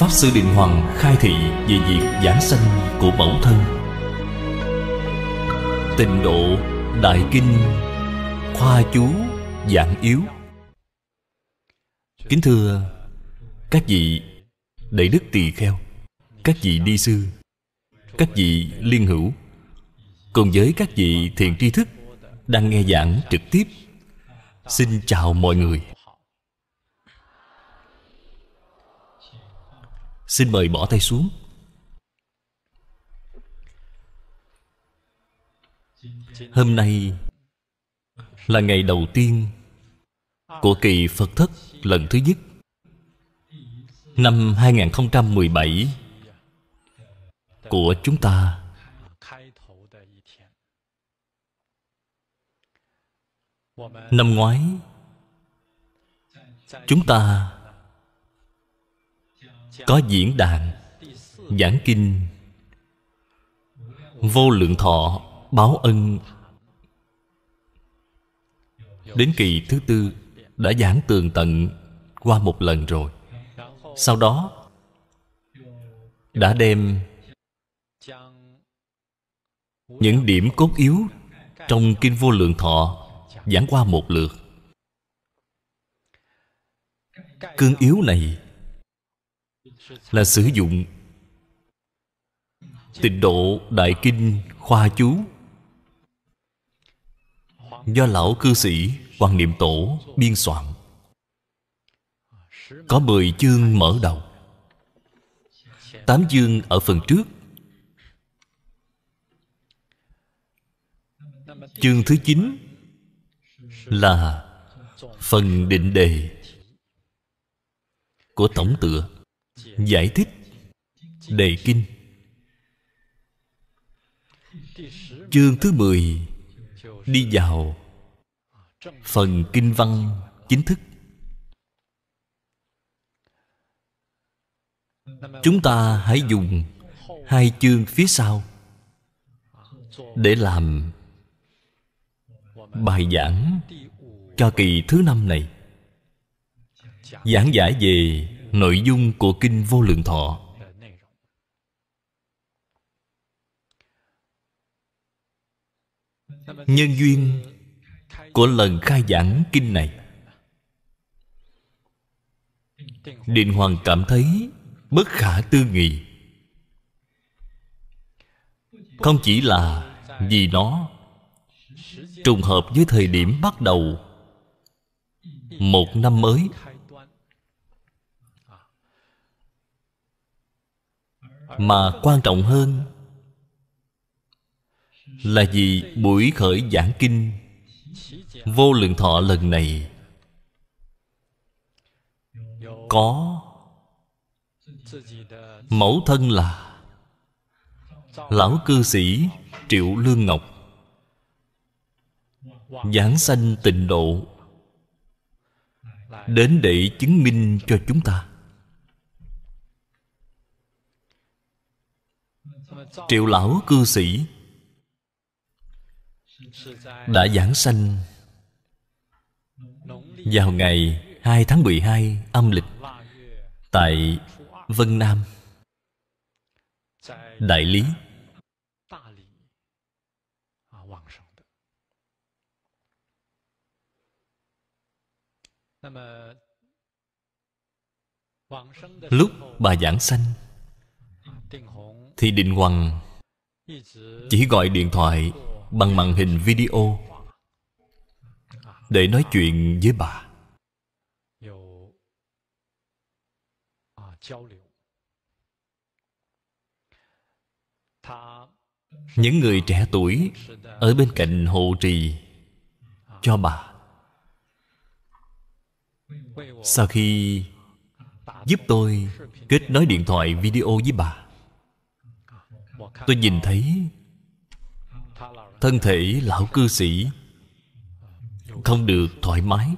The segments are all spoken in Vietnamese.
Pháp Sư Đình Hoàng khai thị về việc giảng sanh của mẫu thân Tình độ Đại Kinh Khoa chú Giảng yếu Kính thưa Các vị đệ đức tỳ kheo Các vị đi sư Các vị liên hữu Cùng với các vị thiền tri thức Đang nghe giảng trực tiếp Xin chào mọi người Xin mời bỏ tay xuống Hôm nay Là ngày đầu tiên Của kỳ Phật Thất lần thứ nhất Năm 2017 Của chúng ta Năm ngoái Chúng ta có diễn đàn giảng kinh vô lượng thọ báo ân đến kỳ thứ tư đã giảng tường tận qua một lần rồi sau đó đã đem những điểm cốt yếu trong kinh vô lượng thọ giảng qua một lượt cương yếu này là sử dụng tịnh độ đại kinh khoa chú do lão cư sĩ hoàng niệm tổ biên soạn có mười chương mở đầu tám chương ở phần trước Chương thứ chín Là Phần định đề Của tổng tựa giải thích Đệ Kinh Chương thứ 10 Đi vào Phần kinh văn chính thức Chúng ta hãy dùng Hai chương phía sau Để làm Bài giảng Cho kỳ thứ năm này Giảng giải về nội dung của kinh vô lượng thọ nhân duyên của lần khai giảng kinh này định hoàng cảm thấy bất khả tư nghị không chỉ là vì nó trùng hợp với thời điểm bắt đầu một năm mới mà quan trọng hơn là vì buổi khởi giảng kinh vô lượng thọ lần này có mẫu thân là lão cư sĩ triệu lương ngọc giảng sanh tịnh độ đến để chứng minh cho chúng ta triệu lão cư sĩ đã giảng sanh vào ngày 2 tháng 12 âm lịch tại Vân Nam Đại Lý Lúc bà giảng sanh thì Định Hoàng chỉ gọi điện thoại bằng màn hình video để nói chuyện với bà những người trẻ tuổi ở bên cạnh hộ trì cho bà sau khi giúp tôi kết nối điện thoại video với bà tôi nhìn thấy thân thể lão cư sĩ không được thoải mái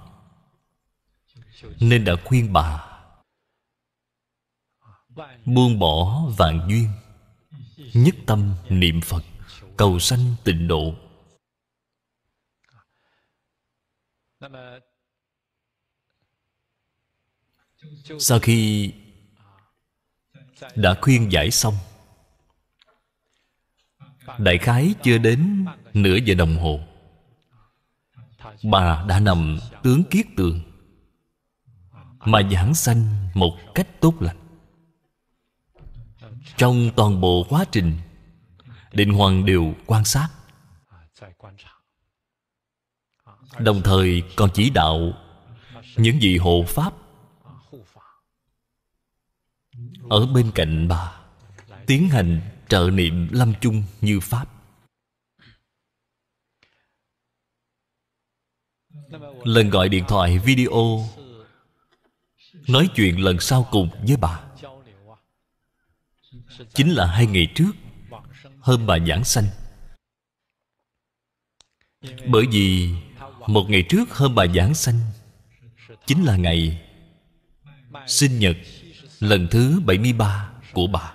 nên đã khuyên bà buông bỏ vạn duyên nhất tâm niệm phật cầu sanh tịnh độ sau khi đã khuyên giải xong đại khái chưa đến nửa giờ đồng hồ bà đã nằm tướng kiết tường mà giảng sanh một cách tốt lành trong toàn bộ quá trình định hoàng đều quan sát đồng thời còn chỉ đạo những vị hộ pháp ở bên cạnh bà tiến hành trợ niệm lâm chung như pháp lần gọi điện thoại video nói chuyện lần sau cùng với bà chính là hai ngày trước hôm bà giảng sanh bởi vì một ngày trước hôm bà giảng sanh chính là ngày sinh nhật lần thứ 73 của bà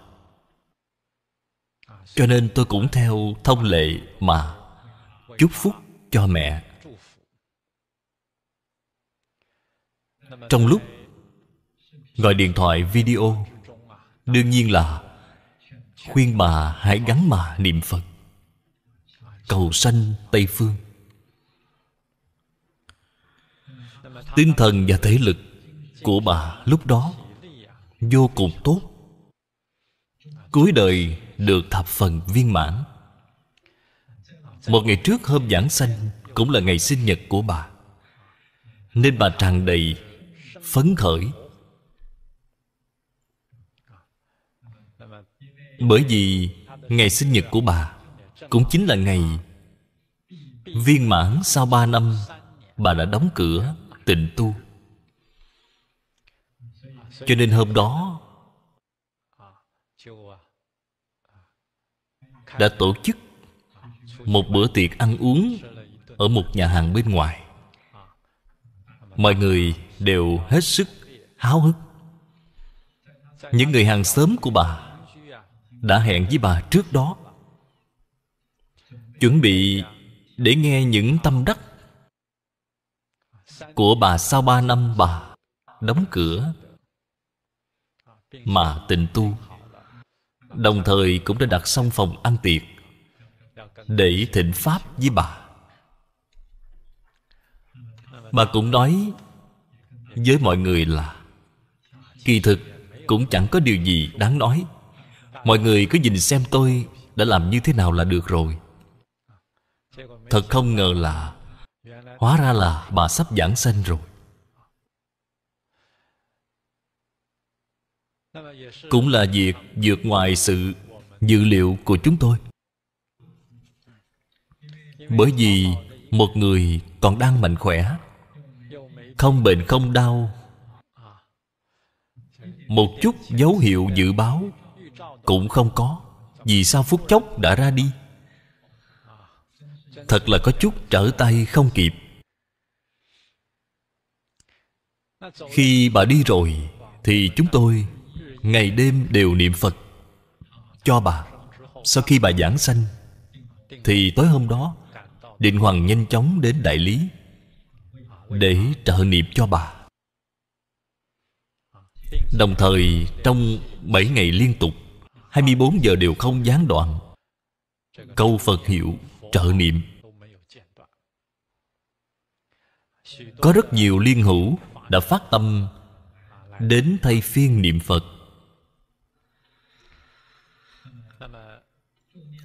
cho nên tôi cũng theo thông lệ mà chúc phúc cho mẹ trong lúc gọi điện thoại video đương nhiên là khuyên bà hãy gắn mà niệm phật cầu sanh tây phương tinh thần và thể lực của bà lúc đó vô cùng tốt cuối đời được thập phần viên mãn một ngày trước hôm giảng sanh cũng là ngày sinh nhật của bà nên bà tràn đầy phấn khởi bởi vì ngày sinh nhật của bà cũng chính là ngày viên mãn sau ba năm bà đã đóng cửa tịnh tu cho nên hôm đó đã tổ chức một bữa tiệc ăn uống ở một nhà hàng bên ngoài mọi người đều hết sức háo hức những người hàng xóm của bà đã hẹn với bà trước đó chuẩn bị để nghe những tâm đắc của bà sau ba năm bà đóng cửa mà tình tu Đồng thời cũng đã đặt xong phòng ăn tiệc Để thịnh Pháp với bà Bà cũng nói Với mọi người là Kỳ thực cũng chẳng có điều gì đáng nói Mọi người cứ nhìn xem tôi Đã làm như thế nào là được rồi Thật không ngờ là Hóa ra là bà sắp giảng sanh rồi cũng là việc vượt ngoài sự dự liệu của chúng tôi bởi vì một người còn đang mạnh khỏe không bệnh không đau một chút dấu hiệu dự báo cũng không có vì sao phút chốc đã ra đi thật là có chút trở tay không kịp khi bà đi rồi thì chúng tôi ngày đêm đều niệm phật cho bà sau khi bà giảng sanh thì tối hôm đó định hoàng nhanh chóng đến đại lý để trợ niệm cho bà đồng thời trong 7 ngày liên tục 24 giờ đều không gián đoạn câu phật hiệu trợ niệm có rất nhiều liên hữu đã phát tâm đến thay phiên niệm phật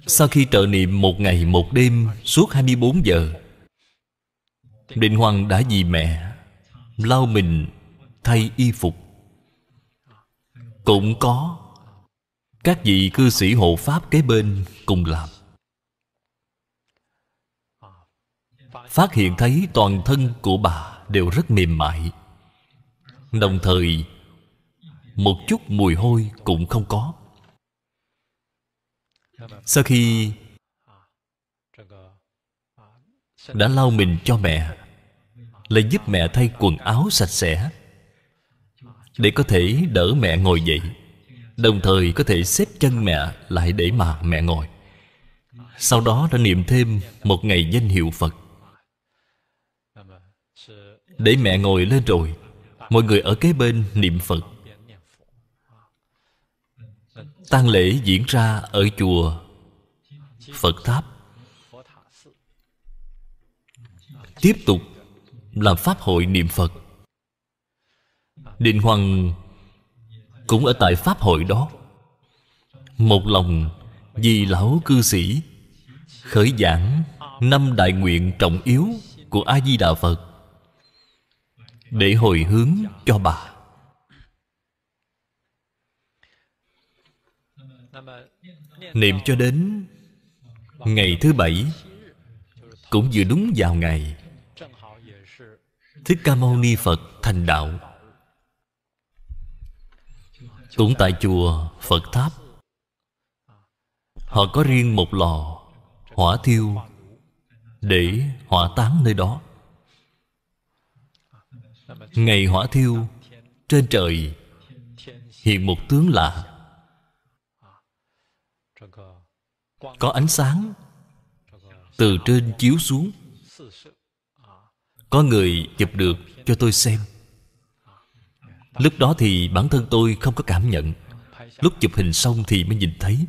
Sau khi trợ niệm một ngày một đêm Suốt 24 giờ Định Hoàng đã vì mẹ Lao mình thay y phục Cũng có Các vị cư sĩ hộ Pháp kế bên cùng làm Phát hiện thấy toàn thân của bà đều rất mềm mại Đồng thời Một chút mùi hôi cũng không có sau khi đã lau mình cho mẹ là giúp mẹ thay quần áo sạch sẽ để có thể đỡ mẹ ngồi dậy đồng thời có thể xếp chân mẹ lại để mà mẹ ngồi sau đó đã niệm thêm một ngày danh hiệu phật để mẹ ngồi lên rồi mọi người ở kế bên niệm phật tang lễ diễn ra ở chùa phật tháp tiếp tục làm pháp hội niệm phật định hoàng cũng ở tại pháp hội đó một lòng vì lão cư sĩ khởi giảng năm đại nguyện trọng yếu của a di đà phật để hồi hướng cho bà niệm cho đến ngày thứ bảy cũng vừa đúng vào ngày thích ca mâu ni phật thành đạo cũng tại chùa phật tháp họ có riêng một lò hỏa thiêu để hỏa táng nơi đó ngày hỏa thiêu trên trời hiện một tướng lạ có ánh sáng từ trên chiếu xuống có người chụp được cho tôi xem lúc đó thì bản thân tôi không có cảm nhận lúc chụp hình xong thì mới nhìn thấy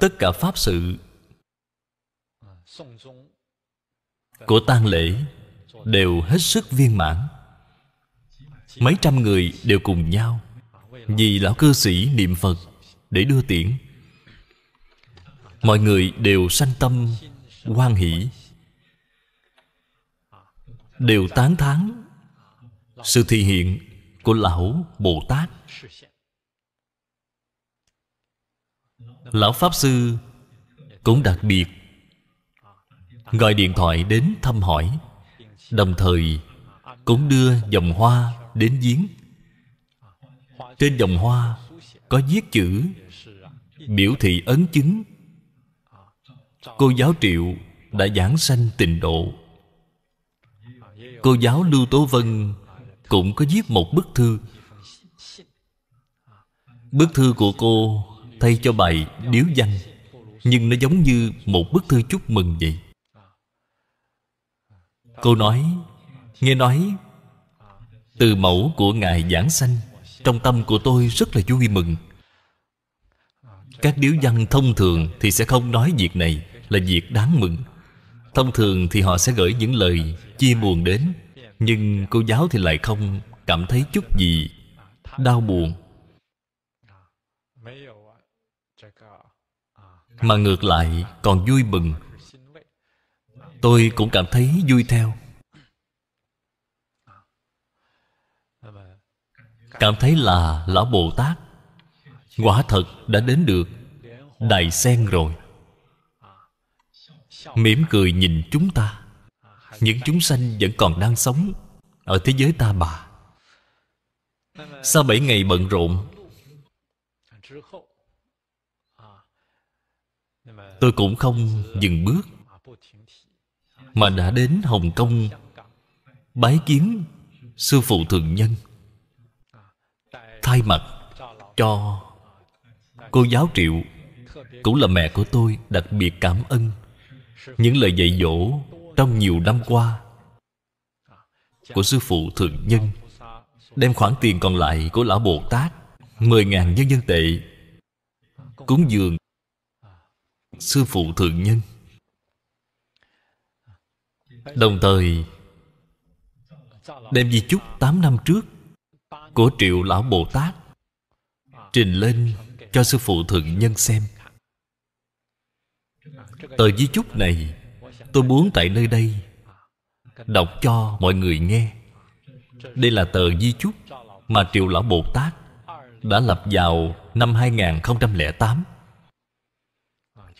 tất cả pháp sự của tang lễ đều hết sức viên mãn mấy trăm người đều cùng nhau vì lão cư sĩ niệm phật để đưa tiễn mọi người đều sanh tâm hoan hỷ đều tán thán sự thị hiện của lão bồ tát lão pháp sư cũng đặc biệt gọi điện thoại đến thăm hỏi đồng thời cũng đưa dòng hoa đến giếng trên dòng hoa có viết chữ biểu thị ấn chứng cô giáo triệu đã giảng sanh tịnh độ cô giáo lưu tố vân cũng có viết một bức thư bức thư của cô thay cho bài điếu danh nhưng nó giống như một bức thư chúc mừng vậy cô nói nghe nói từ mẫu của ngài giảng sanh trong tâm của tôi rất là vui mừng các điếu văn thông thường thì sẽ không nói việc này là việc đáng mừng thông thường thì họ sẽ gửi những lời chia buồn đến nhưng cô giáo thì lại không cảm thấy chút gì đau buồn mà ngược lại còn vui mừng tôi cũng cảm thấy vui theo cảm thấy là lão bồ tát quả thật đã đến được đại sen rồi mỉm cười nhìn chúng ta những chúng sanh vẫn còn đang sống ở thế giới ta bà sau bảy ngày bận rộn tôi cũng không dừng bước mà đã đến hồng kông bái kiến sư phụ thường nhân thay mặt cho cô giáo triệu cũng là mẹ của tôi đặc biệt cảm ơn những lời dạy dỗ trong nhiều năm qua của sư phụ thượng nhân đem khoản tiền còn lại của lão bồ tát mười ngàn nhân dân tệ cúng dường sư phụ thượng nhân đồng thời đem di chúc tám năm trước của triệu lão bồ tát trình lên cho sư phụ thượng nhân xem tờ di chúc này tôi muốn tại nơi đây đọc cho mọi người nghe đây là tờ di chúc mà triệu lão bồ tát đã lập vào năm 2008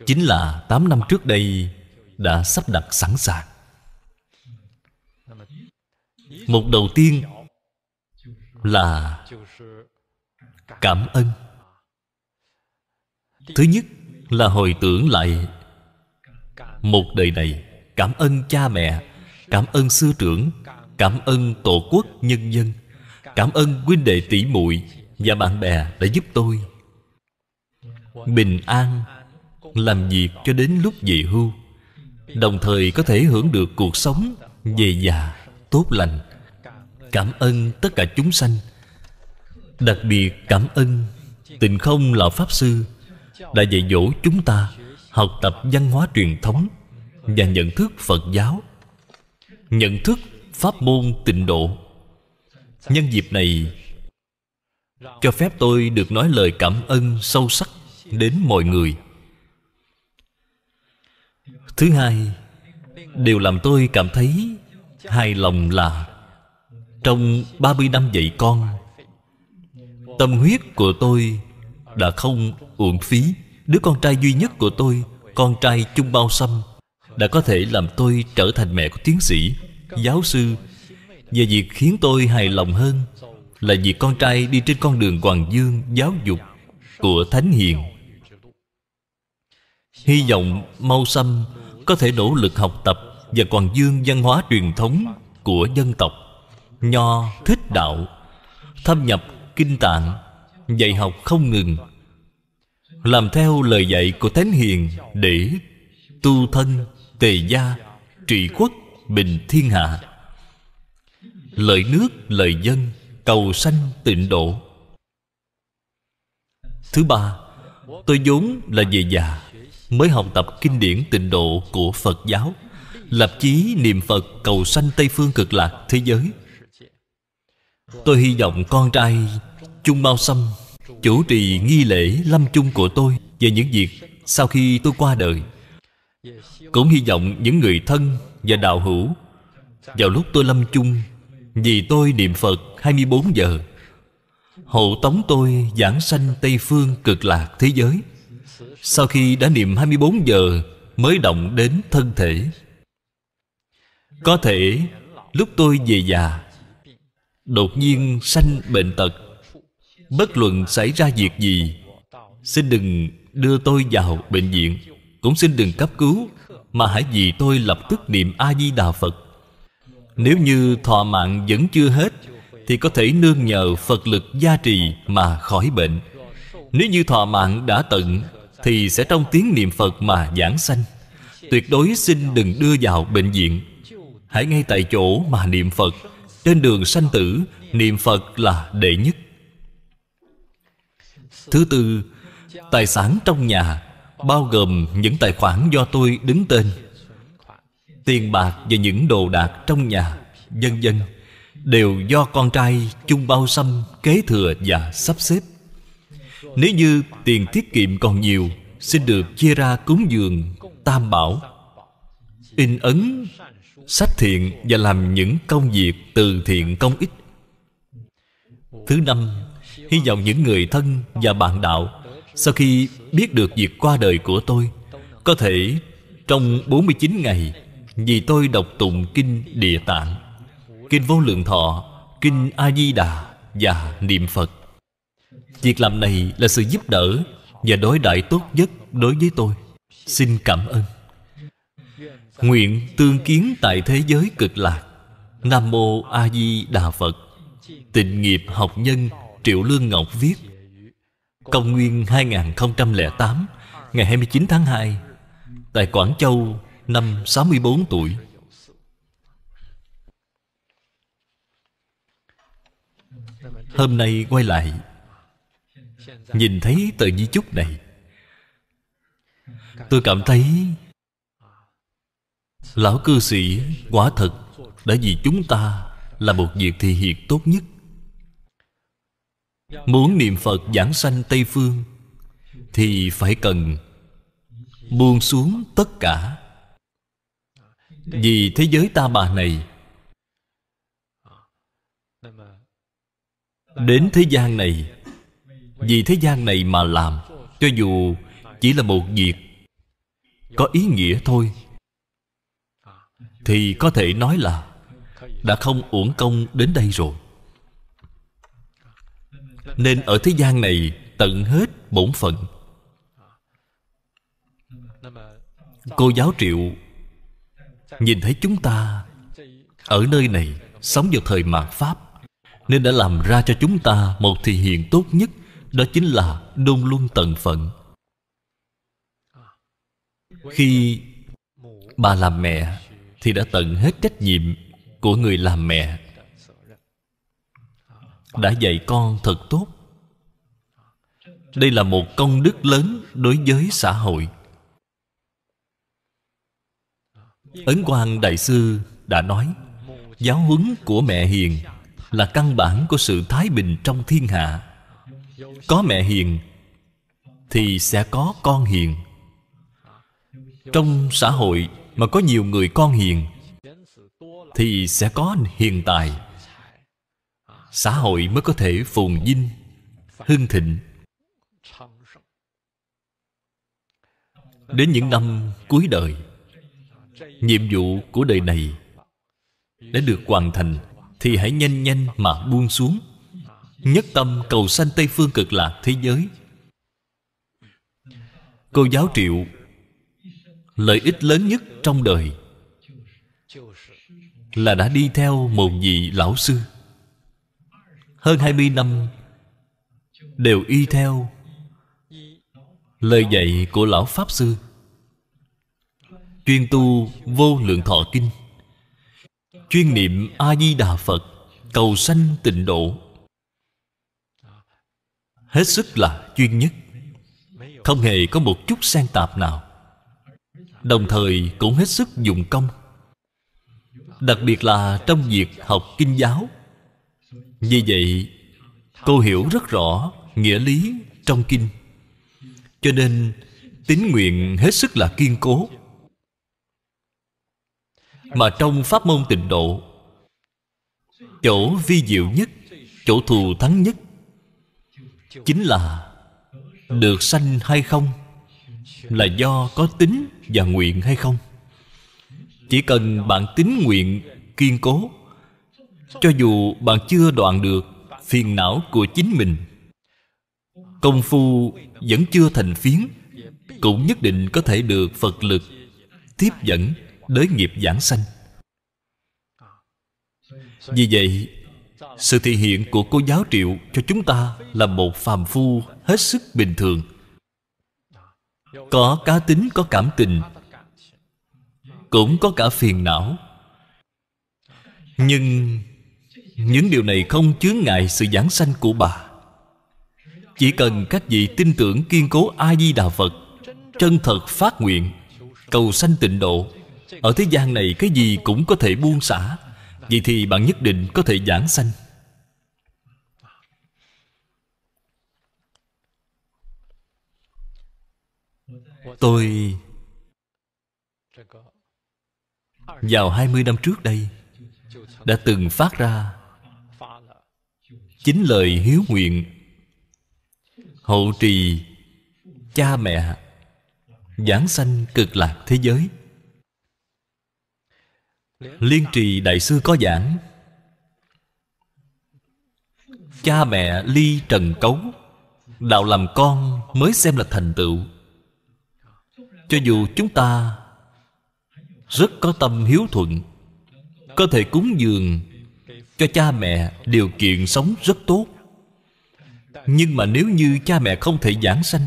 chính là 8 năm trước đây đã sắp đặt sẵn sàng Mục đầu tiên là cảm ơn thứ nhất là hồi tưởng lại một đời này cảm ơn cha mẹ cảm ơn sư trưởng cảm ơn tổ quốc nhân dân cảm ơn huynh đệ tỷ muội và bạn bè đã giúp tôi bình an làm việc cho đến lúc về hưu đồng thời có thể hưởng được cuộc sống về già tốt lành cảm ơn tất cả chúng sanh đặc biệt cảm ơn tình không lão pháp sư đã dạy dỗ chúng ta học tập văn hóa truyền thống và nhận thức phật giáo nhận thức pháp môn tịnh độ nhân dịp này cho phép tôi được nói lời cảm ơn sâu sắc đến mọi người thứ hai điều làm tôi cảm thấy hài lòng là trong 30 năm dạy con Tâm huyết của tôi Đã không uổng phí Đứa con trai duy nhất của tôi Con trai Chung Bao Sâm Đã có thể làm tôi trở thành mẹ của tiến sĩ Giáo sư Và việc khiến tôi hài lòng hơn Là việc con trai đi trên con đường Hoàng Dương Giáo dục của Thánh Hiền Hy vọng Mau Sâm có thể nỗ lực học tập và còn dương văn hóa truyền thống của dân tộc nho thích đạo thâm nhập kinh tạng dạy học không ngừng làm theo lời dạy của thánh hiền để tu thân tề gia trị quốc bình thiên hạ lợi nước lợi dân cầu sanh tịnh độ thứ ba tôi vốn là về già mới học tập kinh điển tịnh độ của phật giáo lập chí niệm phật cầu sanh tây phương cực lạc thế giới Tôi hy vọng con trai Chung Mao Sâm Chủ trì nghi lễ lâm chung của tôi Về những việc sau khi tôi qua đời Cũng hy vọng những người thân và đạo hữu Vào lúc tôi lâm chung Vì tôi niệm Phật 24 giờ Hộ tống tôi giảng sanh Tây Phương cực lạc thế giới Sau khi đã niệm 24 giờ Mới động đến thân thể Có thể lúc tôi về già đột nhiên sanh bệnh tật bất luận xảy ra việc gì xin đừng đưa tôi vào bệnh viện cũng xin đừng cấp cứu mà hãy vì tôi lập tức niệm a di đà phật nếu như thọ mạng vẫn chưa hết thì có thể nương nhờ phật lực gia trì mà khỏi bệnh nếu như thọ mạng đã tận thì sẽ trong tiếng niệm phật mà giảng sanh tuyệt đối xin đừng đưa vào bệnh viện hãy ngay tại chỗ mà niệm phật trên đường sanh tử niệm phật là đệ nhất thứ tư tài sản trong nhà bao gồm những tài khoản do tôi đứng tên tiền bạc và những đồ đạc trong nhà vân vân đều do con trai chung bao xâm kế thừa và sắp xếp nếu như tiền tiết kiệm còn nhiều xin được chia ra cúng dường tam bảo in ấn sách thiện và làm những công việc từ thiện công ích thứ năm hy vọng những người thân và bạn đạo sau khi biết được việc qua đời của tôi có thể trong 49 ngày vì tôi đọc tụng kinh địa tạng kinh vô lượng thọ kinh a di đà và niệm phật việc làm này là sự giúp đỡ và đối đại tốt nhất đối với tôi xin cảm ơn Nguyện tương kiến tại thế giới cực lạc Nam Mô A Di Đà Phật Tịnh nghiệp học nhân Triệu Lương Ngọc viết Công nguyên 2008 Ngày 29 tháng 2 Tại Quảng Châu Năm 64 tuổi Hôm nay quay lại Nhìn thấy tờ di chúc này Tôi cảm thấy Lão cư sĩ quả thật Đã vì chúng ta Là một việc thị hiệt tốt nhất Muốn niệm Phật giảng sanh Tây Phương Thì phải cần Buông xuống tất cả Vì thế giới ta bà này Đến thế gian này Vì thế gian này mà làm Cho dù chỉ là một việc Có ý nghĩa thôi thì có thể nói là đã không uổng công đến đây rồi nên ở thế gian này tận hết bổn phận cô giáo triệu nhìn thấy chúng ta ở nơi này sống vào thời mạt pháp nên đã làm ra cho chúng ta một thị hiện tốt nhất đó chính là đôn luân tận phận khi bà làm mẹ thì đã tận hết trách nhiệm của người làm mẹ đã dạy con thật tốt đây là một công đức lớn đối với xã hội ấn quang đại sư đã nói giáo huấn của mẹ hiền là căn bản của sự thái bình trong thiên hạ có mẹ hiền thì sẽ có con hiền trong xã hội mà có nhiều người con hiền thì sẽ có hiền tài xã hội mới có thể phồn vinh hưng thịnh đến những năm cuối đời nhiệm vụ của đời này đã được hoàn thành thì hãy nhanh nhanh mà buông xuống nhất tâm cầu sanh tây phương cực lạc thế giới cô giáo triệu lợi ích lớn nhất trong đời là đã đi theo một vị lão sư hơn 20 năm đều y theo lời dạy của lão pháp sư chuyên tu vô lượng thọ kinh chuyên niệm a di đà phật cầu sanh tịnh độ hết sức là chuyên nhất không hề có một chút xen tạp nào đồng thời cũng hết sức dụng công đặc biệt là trong việc học kinh giáo vì vậy cô hiểu rất rõ nghĩa lý trong kinh cho nên tín nguyện hết sức là kiên cố mà trong pháp môn tịnh độ chỗ vi diệu nhất chỗ thù thắng nhất chính là được sanh hay không là do có tính và nguyện hay không chỉ cần bạn tín nguyện kiên cố cho dù bạn chưa đoạn được phiền não của chính mình công phu vẫn chưa thành phiến cũng nhất định có thể được phật lực tiếp dẫn đới nghiệp giảng sanh vì vậy sự thể hiện của cô giáo triệu cho chúng ta là một phàm phu hết sức bình thường có cá tính có cảm tình cũng có cả phiền não nhưng những điều này không chướng ngại sự giảng sanh của bà chỉ cần các vị tin tưởng kiên cố a di đà phật chân thật phát nguyện cầu sanh tịnh độ ở thế gian này cái gì cũng có thể buông xả vậy thì bạn nhất định có thể giảng sanh Tôi Vào 20 năm trước đây Đã từng phát ra Chính lời hiếu nguyện Hậu trì Cha mẹ Giảng sanh cực lạc thế giới Liên trì Đại sư có giảng Cha mẹ ly trần cấu Đạo làm con mới xem là thành tựu cho dù chúng ta rất có tâm hiếu thuận có thể cúng dường cho cha mẹ điều kiện sống rất tốt nhưng mà nếu như cha mẹ không thể giảng sanh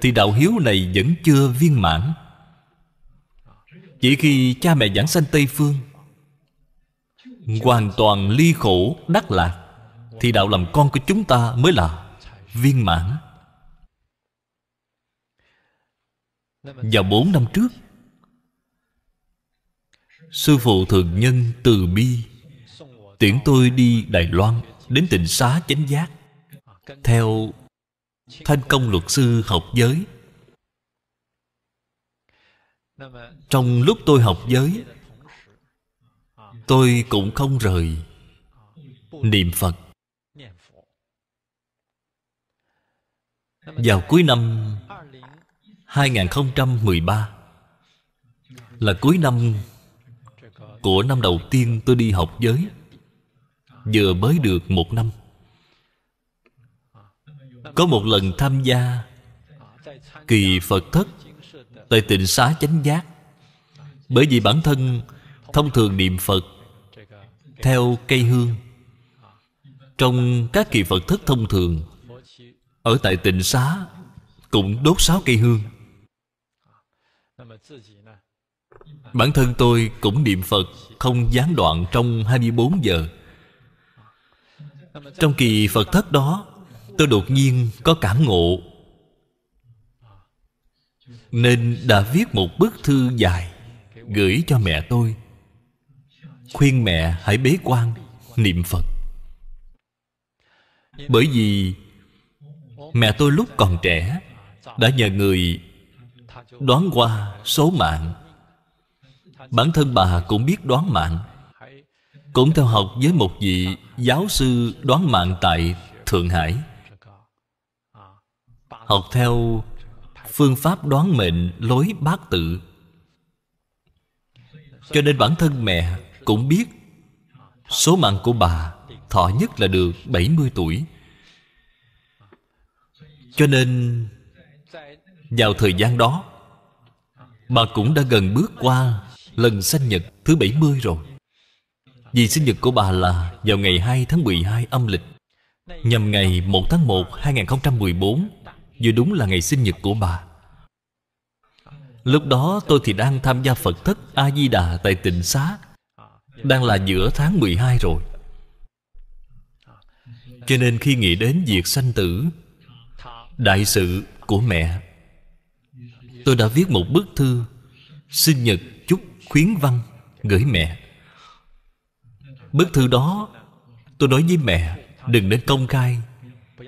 thì đạo hiếu này vẫn chưa viên mãn chỉ khi cha mẹ giảng sanh tây phương hoàn toàn ly khổ đắc lạc thì đạo làm con của chúng ta mới là viên mãn Vào bốn năm trước Sư phụ thường nhân từ bi Tiễn tôi đi Đài Loan Đến tỉnh xá chánh giác Theo Thanh công luật sư học giới Trong lúc tôi học giới Tôi cũng không rời Niệm Phật Vào cuối năm 2013 Là cuối năm Của năm đầu tiên tôi đi học giới Vừa mới được một năm Có một lần tham gia Kỳ Phật Thất Tại tịnh xá chánh giác Bởi vì bản thân Thông thường niệm Phật Theo cây hương Trong các kỳ Phật Thất thông thường Ở tại tịnh xá Cũng đốt sáu cây hương Bản thân tôi cũng niệm Phật Không gián đoạn trong 24 giờ Trong kỳ Phật thất đó Tôi đột nhiên có cảm ngộ Nên đã viết một bức thư dài Gửi cho mẹ tôi Khuyên mẹ hãy bế quan Niệm Phật Bởi vì Mẹ tôi lúc còn trẻ Đã nhờ người đoán qua số mạng bản thân bà cũng biết đoán mạng cũng theo học với một vị giáo sư đoán mạng tại thượng hải học theo phương pháp đoán mệnh lối bát tự cho nên bản thân mẹ cũng biết Số mạng của bà Thọ nhất là được 70 tuổi Cho nên Vào thời gian đó Bà cũng đã gần bước qua Lần sinh nhật thứ 70 rồi Vì sinh nhật của bà là Vào ngày 2 tháng 12 âm lịch Nhằm ngày 1 tháng 1 2014 Vừa đúng là ngày sinh nhật của bà Lúc đó tôi thì đang tham gia Phật thất A-di-đà tại tỉnh Xá Đang là giữa tháng 12 rồi Cho nên khi nghĩ đến việc sanh tử Đại sự của mẹ tôi đã viết một bức thư sinh nhật chúc khuyến văn gửi mẹ bức thư đó tôi nói với mẹ đừng nên công khai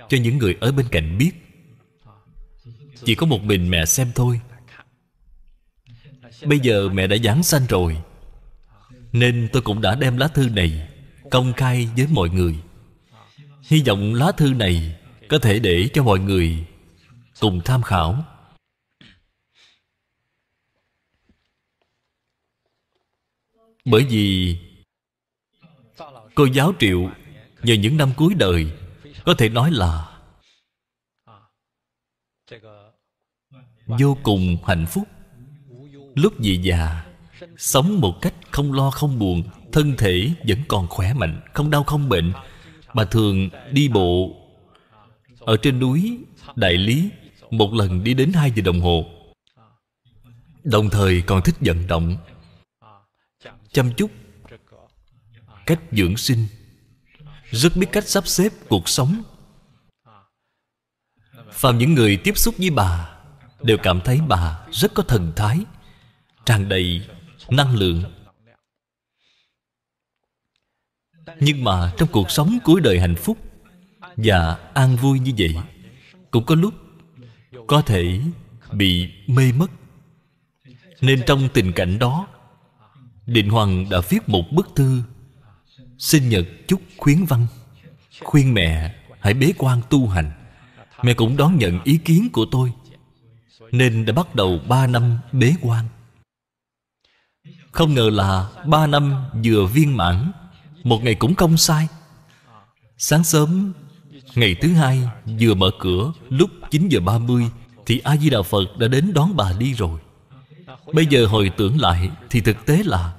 cho những người ở bên cạnh biết chỉ có một mình mẹ xem thôi bây giờ mẹ đã giáng sanh rồi nên tôi cũng đã đem lá thư này công khai với mọi người hy vọng lá thư này có thể để cho mọi người cùng tham khảo bởi vì cô giáo triệu nhờ những năm cuối đời có thể nói là vô cùng hạnh phúc lúc về già sống một cách không lo không buồn thân thể vẫn còn khỏe mạnh không đau không bệnh bà thường đi bộ ở trên núi đại lý một lần đi đến hai giờ đồng hồ đồng thời còn thích vận động chăm chút cách dưỡng sinh rất biết cách sắp xếp cuộc sống phàm những người tiếp xúc với bà đều cảm thấy bà rất có thần thái tràn đầy năng lượng nhưng mà trong cuộc sống cuối đời hạnh phúc và an vui như vậy cũng có lúc có thể bị mê mất nên trong tình cảnh đó Định Hoàng đã viết một bức thư Sinh nhật chúc khuyến văn Khuyên mẹ hãy bế quan tu hành Mẹ cũng đón nhận ý kiến của tôi Nên đã bắt đầu ba năm bế quan Không ngờ là ba năm vừa viên mãn Một ngày cũng không sai Sáng sớm Ngày thứ hai vừa mở cửa Lúc 9 giờ 30 Thì A-di-đà Phật đã đến đón bà đi rồi Bây giờ hồi tưởng lại Thì thực tế là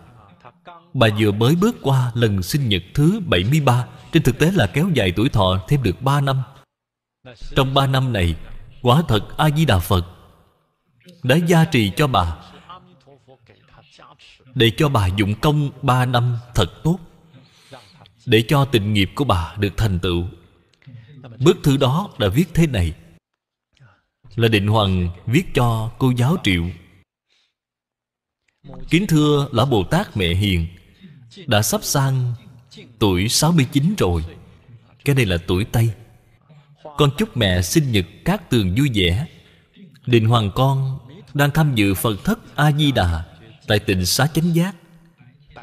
Bà vừa mới bước qua lần sinh nhật thứ 73 Trên thực tế là kéo dài tuổi thọ thêm được 3 năm Trong 3 năm này Quả thật A-di-đà Phật Đã gia trì cho bà Để cho bà dụng công 3 năm thật tốt Để cho tình nghiệp của bà được thành tựu Bức thư đó đã viết thế này Là Định Hoàng viết cho cô giáo Triệu Kính thưa Lão Bồ Tát Mẹ Hiền đã sắp sang tuổi 69 rồi Cái này là tuổi Tây Con chúc mẹ sinh nhật các tường vui vẻ Đình Hoàng con đang tham dự phật thất A-di-đà Tại tỉnh Xá Chánh Giác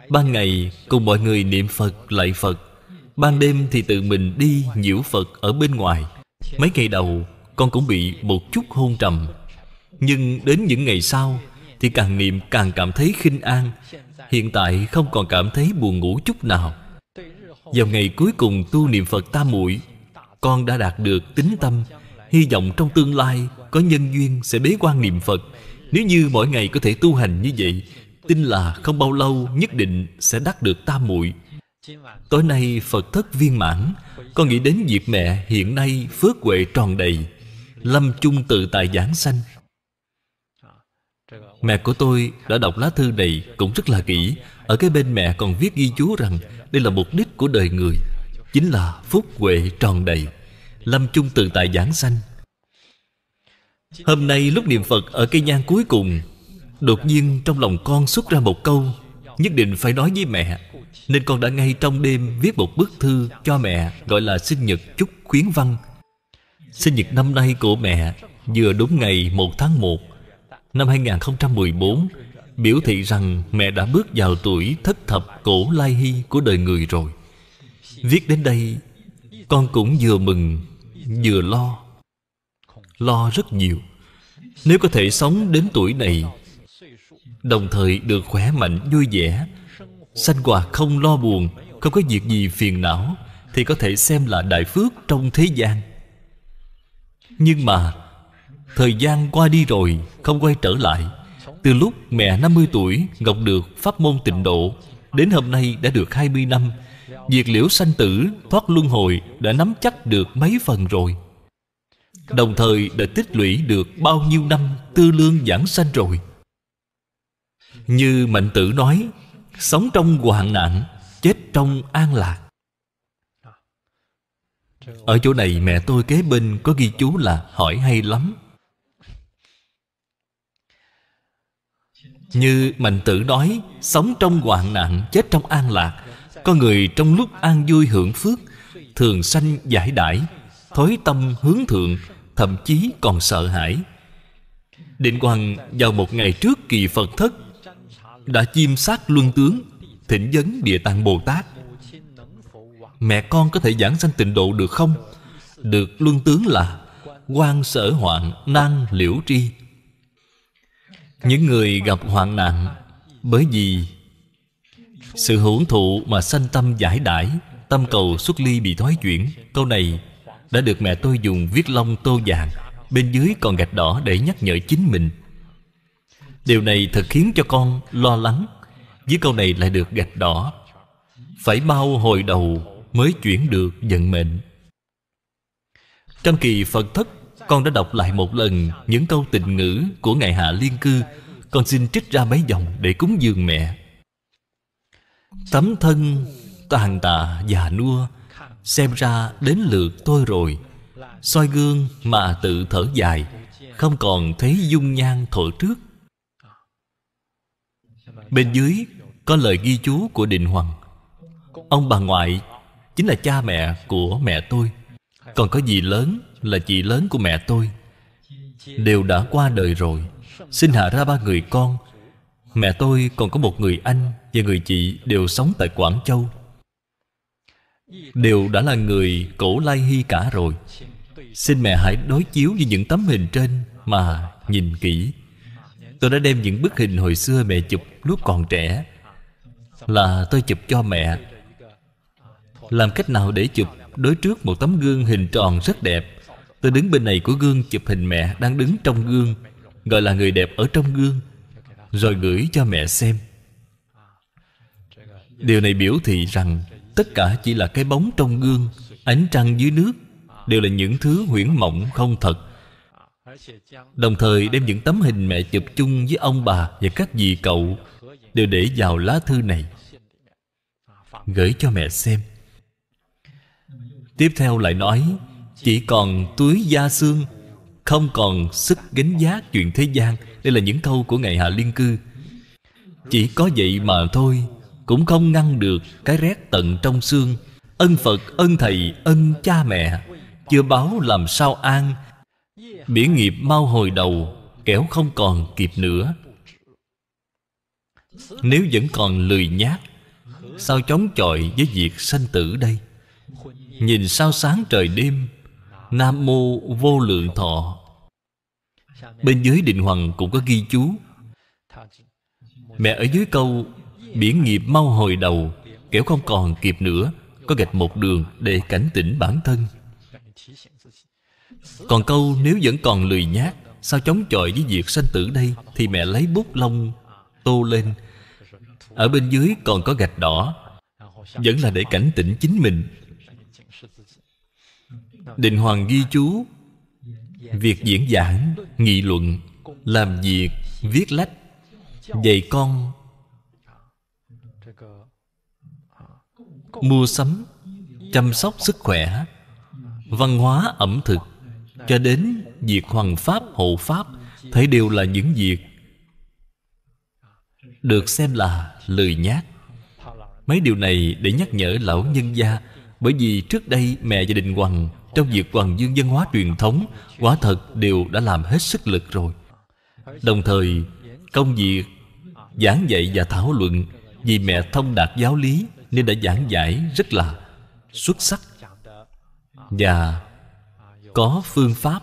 Ban ngày cùng mọi người niệm Phật lạy Phật Ban đêm thì tự mình đi nhiễu Phật ở bên ngoài Mấy ngày đầu con cũng bị một chút hôn trầm Nhưng đến những ngày sau Thì càng niệm càng cảm thấy khinh an Hiện tại không còn cảm thấy buồn ngủ chút nào Vào ngày cuối cùng tu niệm Phật tam muội Con đã đạt được tính tâm Hy vọng trong tương lai Có nhân duyên sẽ bế quan niệm Phật Nếu như mỗi ngày có thể tu hành như vậy Tin là không bao lâu Nhất định sẽ đắc được tam muội Tối nay Phật thất viên mãn Con nghĩ đến việc mẹ hiện nay phước huệ tròn đầy Lâm chung tự tài giảng sanh Mẹ của tôi đã đọc lá thư này cũng rất là kỹ Ở cái bên mẹ còn viết ghi chú rằng Đây là mục đích của đời người Chính là phúc huệ tròn đầy Lâm chung tự tại giảng sanh Hôm nay lúc niệm Phật ở cây nhang cuối cùng Đột nhiên trong lòng con xuất ra một câu Nhất định phải nói với mẹ Nên con đã ngay trong đêm viết một bức thư cho mẹ Gọi là sinh nhật chúc khuyến văn Sinh nhật năm nay của mẹ Vừa đúng ngày 1 tháng 1 Năm 2014 Biểu thị rằng mẹ đã bước vào tuổi thất thập cổ lai hy của đời người rồi Viết đến đây Con cũng vừa mừng Vừa lo Lo rất nhiều Nếu có thể sống đến tuổi này Đồng thời được khỏe mạnh vui vẻ Sanh hoạt không lo buồn Không có việc gì phiền não Thì có thể xem là đại phước trong thế gian Nhưng mà Thời gian qua đi rồi Không quay trở lại Từ lúc mẹ 50 tuổi Ngọc được pháp môn tịnh độ Đến hôm nay đã được 20 năm diệt liễu sanh tử thoát luân hồi Đã nắm chắc được mấy phần rồi Đồng thời đã tích lũy được bao nhiêu năm Tư lương giảng sanh rồi Như Mạnh Tử nói Sống trong hoạn nạn Chết trong an lạc Ở chỗ này mẹ tôi kế bên có ghi chú là hỏi hay lắm Như mình tự nói Sống trong hoạn nạn Chết trong an lạc Có người trong lúc an vui hưởng phước Thường sanh giải đãi Thối tâm hướng thượng Thậm chí còn sợ hãi Định Hoàng vào một ngày trước kỳ Phật thất Đã chiêm sát luân tướng Thỉnh vấn Địa Tạng Bồ Tát Mẹ con có thể giảng sanh tịnh độ được không? Được luân tướng là quan sở hoạn năng liễu tri những người gặp hoạn nạn bởi vì sự hưởng thụ mà sanh tâm giải đãi tâm cầu xuất ly bị thoái chuyển câu này đã được mẹ tôi dùng viết long tô vàng bên dưới còn gạch đỏ để nhắc nhở chính mình điều này thật khiến cho con lo lắng với câu này lại được gạch đỏ phải bao hồi đầu mới chuyển được vận mệnh trong kỳ phật thất con đã đọc lại một lần những câu tình ngữ của Ngài Hạ Liên Cư Con xin trích ra mấy dòng để cúng dường mẹ Tấm thân tàn tạ già nua Xem ra đến lượt tôi rồi soi gương mà tự thở dài Không còn thấy dung nhan thổi trước Bên dưới có lời ghi chú của Định Hoàng Ông bà ngoại chính là cha mẹ của mẹ tôi còn có gì lớn là chị lớn của mẹ tôi đều đã qua đời rồi xin hạ ra ba người con mẹ tôi còn có một người anh và người chị đều sống tại quảng châu đều đã là người cổ lai hy cả rồi xin mẹ hãy đối chiếu với những tấm hình trên mà nhìn kỹ tôi đã đem những bức hình hồi xưa mẹ chụp lúc còn trẻ là tôi chụp cho mẹ làm cách nào để chụp đối trước một tấm gương hình tròn rất đẹp Tôi đứng bên này của gương chụp hình mẹ đang đứng trong gương Gọi là người đẹp ở trong gương Rồi gửi cho mẹ xem Điều này biểu thị rằng Tất cả chỉ là cái bóng trong gương Ánh trăng dưới nước Đều là những thứ huyễn mộng không thật Đồng thời đem những tấm hình mẹ chụp chung với ông bà và các dì cậu Đều để vào lá thư này Gửi cho mẹ xem Tiếp theo lại nói Chỉ còn túi da xương Không còn sức gánh giác chuyện thế gian Đây là những câu của Ngài Hạ Liên Cư Chỉ có vậy mà thôi Cũng không ngăn được cái rét tận trong xương Ân Phật, ân Thầy, ân cha mẹ Chưa báo làm sao an Biển nghiệp mau hồi đầu kéo không còn kịp nữa Nếu vẫn còn lười nhác Sao chống chọi với việc sanh tử đây nhìn sao sáng trời đêm nam mô vô lượng thọ bên dưới định hoàng cũng có ghi chú mẹ ở dưới câu biển nghiệp mau hồi đầu kẻo không còn kịp nữa có gạch một đường để cảnh tỉnh bản thân còn câu nếu vẫn còn lười nhác sao chống chọi với việc sanh tử đây thì mẹ lấy bút lông tô lên ở bên dưới còn có gạch đỏ vẫn là để cảnh tỉnh chính mình định hoàng ghi chú việc diễn giảng nghị luận làm việc viết lách dạy con mua sắm chăm sóc sức khỏe văn hóa ẩm thực cho đến việc hoàng pháp hộ pháp thấy đều là những việc được xem là lời nhát mấy điều này để nhắc nhở lão nhân gia bởi vì trước đây mẹ gia đình hoàng trong việc hoàng dương văn hóa truyền thống Quả thật đều đã làm hết sức lực rồi Đồng thời công việc Giảng dạy và thảo luận Vì mẹ thông đạt giáo lý Nên đã giảng giải rất là xuất sắc Và có phương pháp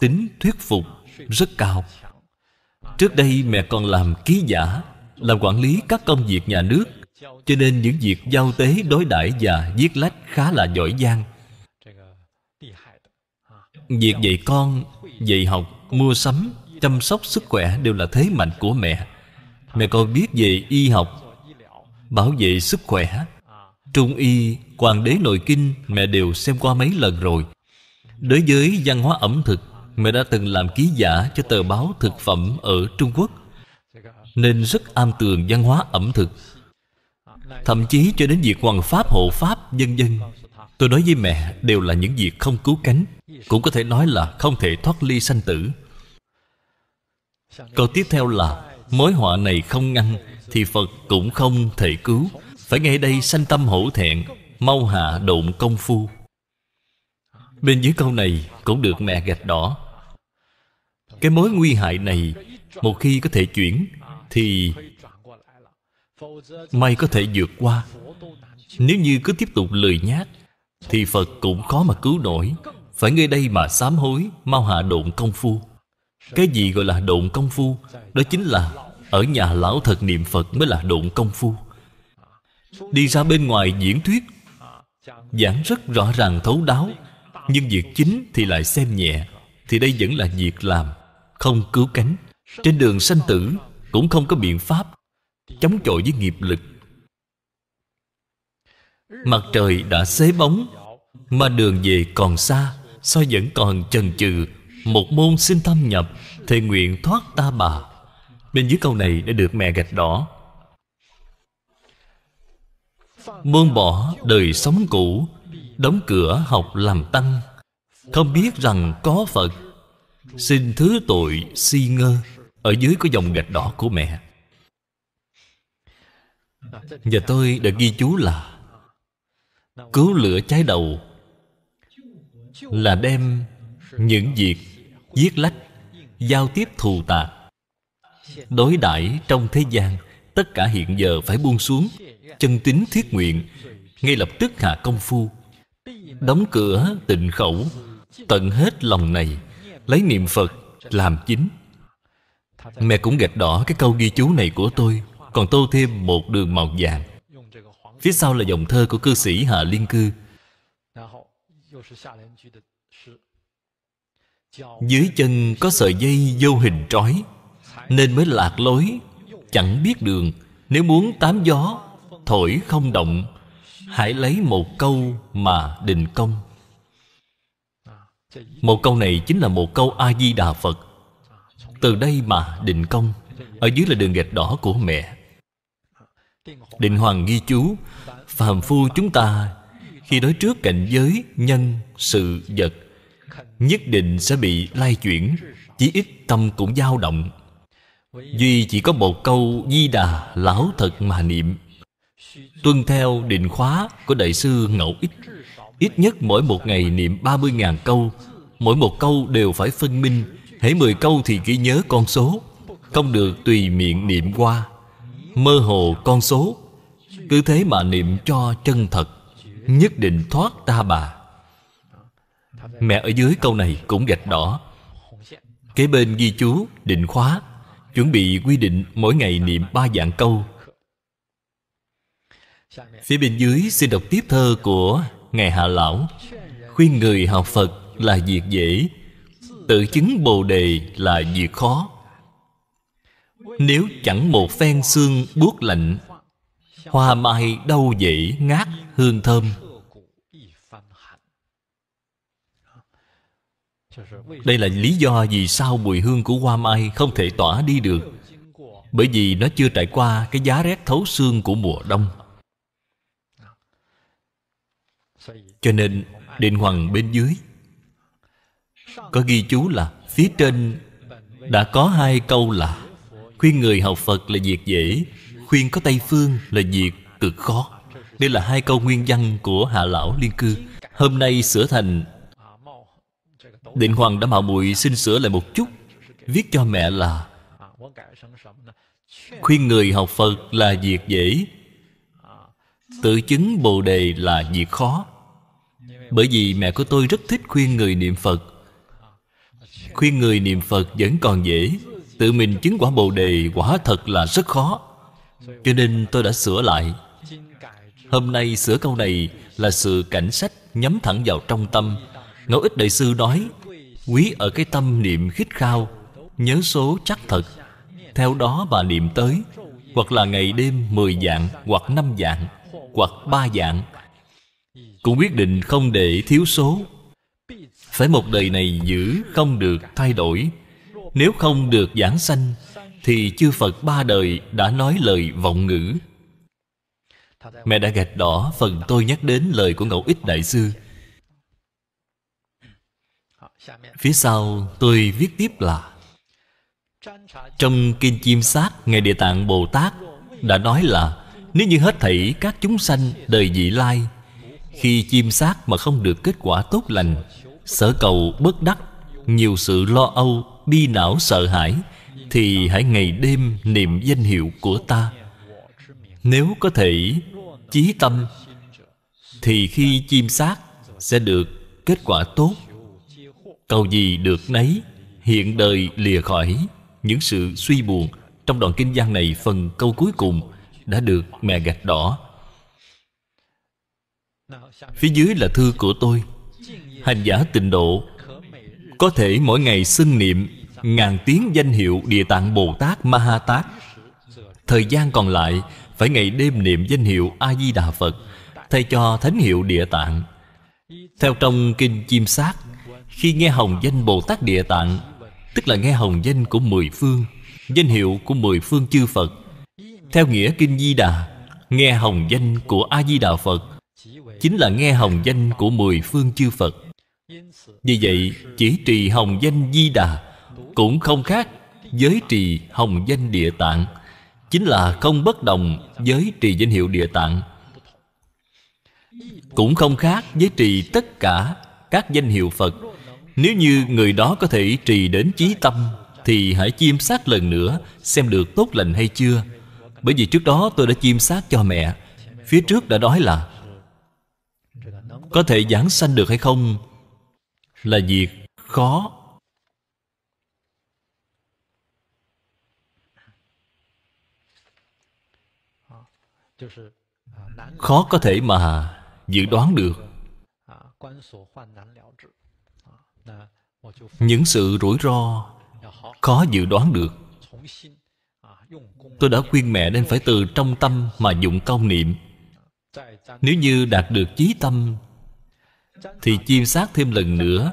Tính thuyết phục rất cao Trước đây mẹ còn làm ký giả Làm quản lý các công việc nhà nước Cho nên những việc giao tế đối đãi và viết lách khá là giỏi giang Việc dạy con, dạy học, mua sắm, chăm sóc sức khỏe đều là thế mạnh của mẹ Mẹ con biết về y học, bảo vệ sức khỏe Trung y, Hoàng đế nội kinh mẹ đều xem qua mấy lần rồi Đối với văn hóa ẩm thực Mẹ đã từng làm ký giả cho tờ báo thực phẩm ở Trung Quốc Nên rất am tường văn hóa ẩm thực Thậm chí cho đến việc hoàng pháp hộ pháp dân dân Tôi nói với mẹ đều là những việc không cứu cánh Cũng có thể nói là không thể thoát ly sanh tử Câu tiếp theo là Mối họa này không ngăn Thì Phật cũng không thể cứu Phải ngay đây sanh tâm hổ thẹn Mau hạ độn công phu Bên dưới câu này cũng được mẹ gạch đỏ Cái mối nguy hại này Một khi có thể chuyển Thì May có thể vượt qua Nếu như cứ tiếp tục lười nhát thì Phật cũng khó mà cứu nổi Phải ngay đây mà sám hối Mau hạ độn công phu Cái gì gọi là độn công phu Đó chính là Ở nhà lão thật niệm Phật mới là độn công phu Đi ra bên ngoài diễn thuyết Giảng rất rõ ràng thấu đáo Nhưng việc chính thì lại xem nhẹ Thì đây vẫn là việc làm Không cứu cánh Trên đường sanh tử Cũng không có biện pháp Chống chọi với nghiệp lực Mặt trời đã xế bóng Mà đường về còn xa Sao vẫn còn chần chừ Một môn xin thâm nhập Thề nguyện thoát ta bà Bên dưới câu này đã được mẹ gạch đỏ Buông bỏ đời sống cũ Đóng cửa học làm tăng Không biết rằng có Phật Xin thứ tội si ngơ Ở dưới có dòng gạch đỏ của mẹ Và tôi đã ghi chú là cứu lửa cháy đầu là đem những việc giết lách giao tiếp thù tạc đối đãi trong thế gian tất cả hiện giờ phải buông xuống chân tính thiết nguyện ngay lập tức hạ công phu đóng cửa tịnh khẩu tận hết lòng này lấy niệm phật làm chính mẹ cũng gạch đỏ cái câu ghi chú này của tôi còn tô thêm một đường màu vàng Phía sau là dòng thơ của cư sĩ Hạ Liên Cư Dưới chân có sợi dây vô hình trói Nên mới lạc lối Chẳng biết đường Nếu muốn tám gió Thổi không động Hãy lấy một câu mà định công Một câu này chính là một câu A-di-đà Phật Từ đây mà định công Ở dưới là đường gạch đỏ của mẹ Định Hoàng ghi chú phàm phu chúng ta khi đối trước cảnh giới nhân sự vật nhất định sẽ bị lai chuyển chí ít tâm cũng dao động duy chỉ có một câu di đà lão thật mà niệm tuân theo định khóa của đại sư ngẫu ích ít nhất mỗi một ngày niệm ba mươi ngàn câu mỗi một câu đều phải phân minh hễ mười câu thì ghi nhớ con số không được tùy miệng niệm qua mơ hồ con số cứ thế mà niệm cho chân thật nhất định thoát ta bà mẹ ở dưới câu này cũng gạch đỏ kế bên ghi chú định khóa chuẩn bị quy định mỗi ngày niệm ba dạng câu phía bên dưới xin đọc tiếp thơ của ngài hạ lão khuyên người học phật là việc dễ tự chứng bồ đề là việc khó nếu chẳng một phen xương buốt lạnh Hoa mai đâu dễ ngát hương thơm Đây là lý do vì sao mùi hương của hoa mai không thể tỏa đi được Bởi vì nó chưa trải qua cái giá rét thấu xương của mùa đông Cho nên đền hoàng bên dưới Có ghi chú là phía trên đã có hai câu là Khuyên người học Phật là việc dễ khuyên có Tây Phương là việc cực khó Đây là hai câu nguyên văn của Hạ Lão Liên Cư Hôm nay sửa thành Định Hoàng đã mạo muội xin sửa lại một chút Viết cho mẹ là Khuyên người học Phật là việc dễ Tự chứng Bồ Đề là việc khó Bởi vì mẹ của tôi rất thích khuyên người niệm Phật Khuyên người niệm Phật vẫn còn dễ Tự mình chứng quả Bồ Đề quả thật là rất khó cho nên tôi đã sửa lại hôm nay sửa câu này là sự cảnh sách nhắm thẳng vào trong tâm ngẫu ích đại sư nói quý ở cái tâm niệm khích khao nhớ số chắc thật theo đó bà niệm tới hoặc là ngày đêm 10 dạng hoặc 5 dạng hoặc 3 dạng cũng quyết định không để thiếu số phải một đời này giữ không được thay đổi nếu không được giảng sanh thì chư phật ba đời đã nói lời vọng ngữ mẹ đã gạch đỏ phần tôi nhắc đến lời của ngẫu ích đại sư phía sau tôi viết tiếp là trong kinh chim sát ngài địa tạng bồ tát đã nói là nếu như hết thảy các chúng sanh đời dị lai khi chim sát mà không được kết quả tốt lành sở cầu bất đắc nhiều sự lo âu bi não sợ hãi thì hãy ngày đêm niệm danh hiệu của ta nếu có thể chí tâm thì khi chim sát sẽ được kết quả tốt cầu gì được nấy hiện đời lìa khỏi những sự suy buồn trong đoạn kinh văn này phần câu cuối cùng đã được mẹ gạch đỏ phía dưới là thư của tôi hành giả tịnh độ có thể mỗi ngày xưng niệm ngàn tiếng danh hiệu địa tạng bồ tát ma ha tát thời gian còn lại phải ngày đêm niệm danh hiệu a di đà phật thay cho thánh hiệu địa tạng theo trong kinh chim sát khi nghe hồng danh bồ tát địa tạng tức là nghe hồng danh của mười phương danh hiệu của mười phương chư phật theo nghĩa kinh di đà nghe hồng danh của a di đà phật chính là nghe hồng danh của mười phương chư phật vì vậy chỉ trì hồng danh di đà cũng không khác Giới trì hồng danh địa tạng Chính là không bất đồng giới trì danh hiệu địa tạng Cũng không khác giới trì tất cả các danh hiệu Phật Nếu như người đó có thể trì đến chí tâm Thì hãy chiêm sát lần nữa xem được tốt lành hay chưa Bởi vì trước đó tôi đã chiêm sát cho mẹ Phía trước đã nói là Có thể giảng sanh được hay không Là việc khó khó có thể mà dự đoán được à, à, những sự rủi ro khó dự đoán được à, tôi đã khuyên mẹ nên phải từ trong tâm mà dụng công niệm nếu như đạt được chí tâm thì chiêm sát thêm lần nữa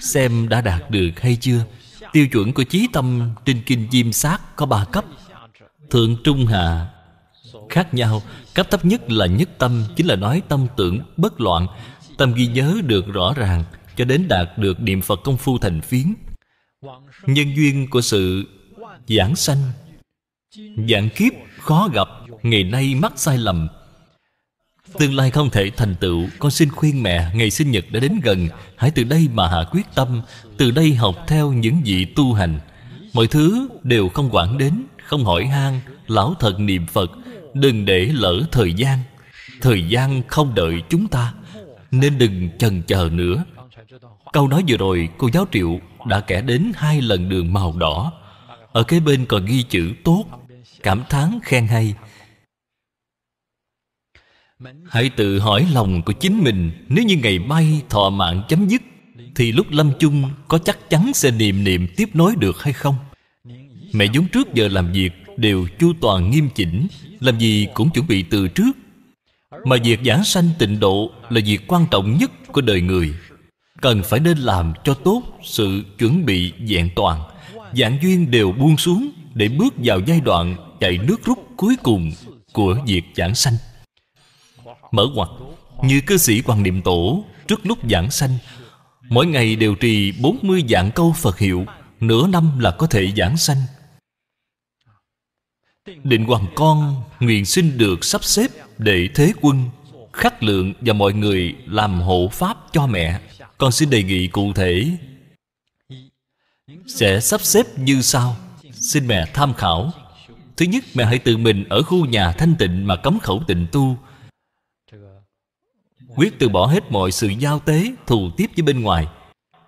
xem đã đạt được hay chưa tiêu chuẩn của chí tâm trên kinh diêm sát có ba cấp thượng trung hạ khác nhau Cấp thấp nhất là nhất tâm Chính là nói tâm tưởng bất loạn Tâm ghi nhớ được rõ ràng Cho đến đạt được niệm Phật công phu thành phiến Nhân duyên của sự giảng sanh Giảng kiếp khó gặp Ngày nay mắc sai lầm Tương lai không thể thành tựu Con xin khuyên mẹ Ngày sinh nhật đã đến gần Hãy từ đây mà hạ quyết tâm Từ đây học theo những vị tu hành Mọi thứ đều không quản đến Không hỏi han Lão thật niệm Phật đừng để lỡ thời gian thời gian không đợi chúng ta nên đừng chần chờ nữa câu nói vừa rồi cô giáo triệu đã kẻ đến hai lần đường màu đỏ ở kế bên còn ghi chữ tốt cảm thán khen hay hãy tự hỏi lòng của chính mình nếu như ngày mai thọ mạng chấm dứt thì lúc lâm chung có chắc chắn sẽ niệm niệm tiếp nối được hay không mẹ vốn trước giờ làm việc đều chu toàn nghiêm chỉnh làm gì cũng chuẩn bị từ trước mà việc giảng sanh tịnh độ là việc quan trọng nhất của đời người cần phải nên làm cho tốt sự chuẩn bị vẹn toàn dạng duyên đều buông xuống để bước vào giai đoạn chạy nước rút cuối cùng của việc giảng sanh mở ngoặt như cư sĩ quan niệm tổ trước lúc giảng sanh mỗi ngày đều trì 40 dạng câu Phật hiệu nửa năm là có thể giảng sanh Định hoàng con nguyện xin được sắp xếp để thế quân Khắc lượng và mọi người làm hộ pháp cho mẹ Con xin đề nghị cụ thể Sẽ sắp xếp như sau Xin mẹ tham khảo Thứ nhất mẹ hãy tự mình ở khu nhà thanh tịnh mà cấm khẩu tịnh tu Quyết từ bỏ hết mọi sự giao tế Thù tiếp với bên ngoài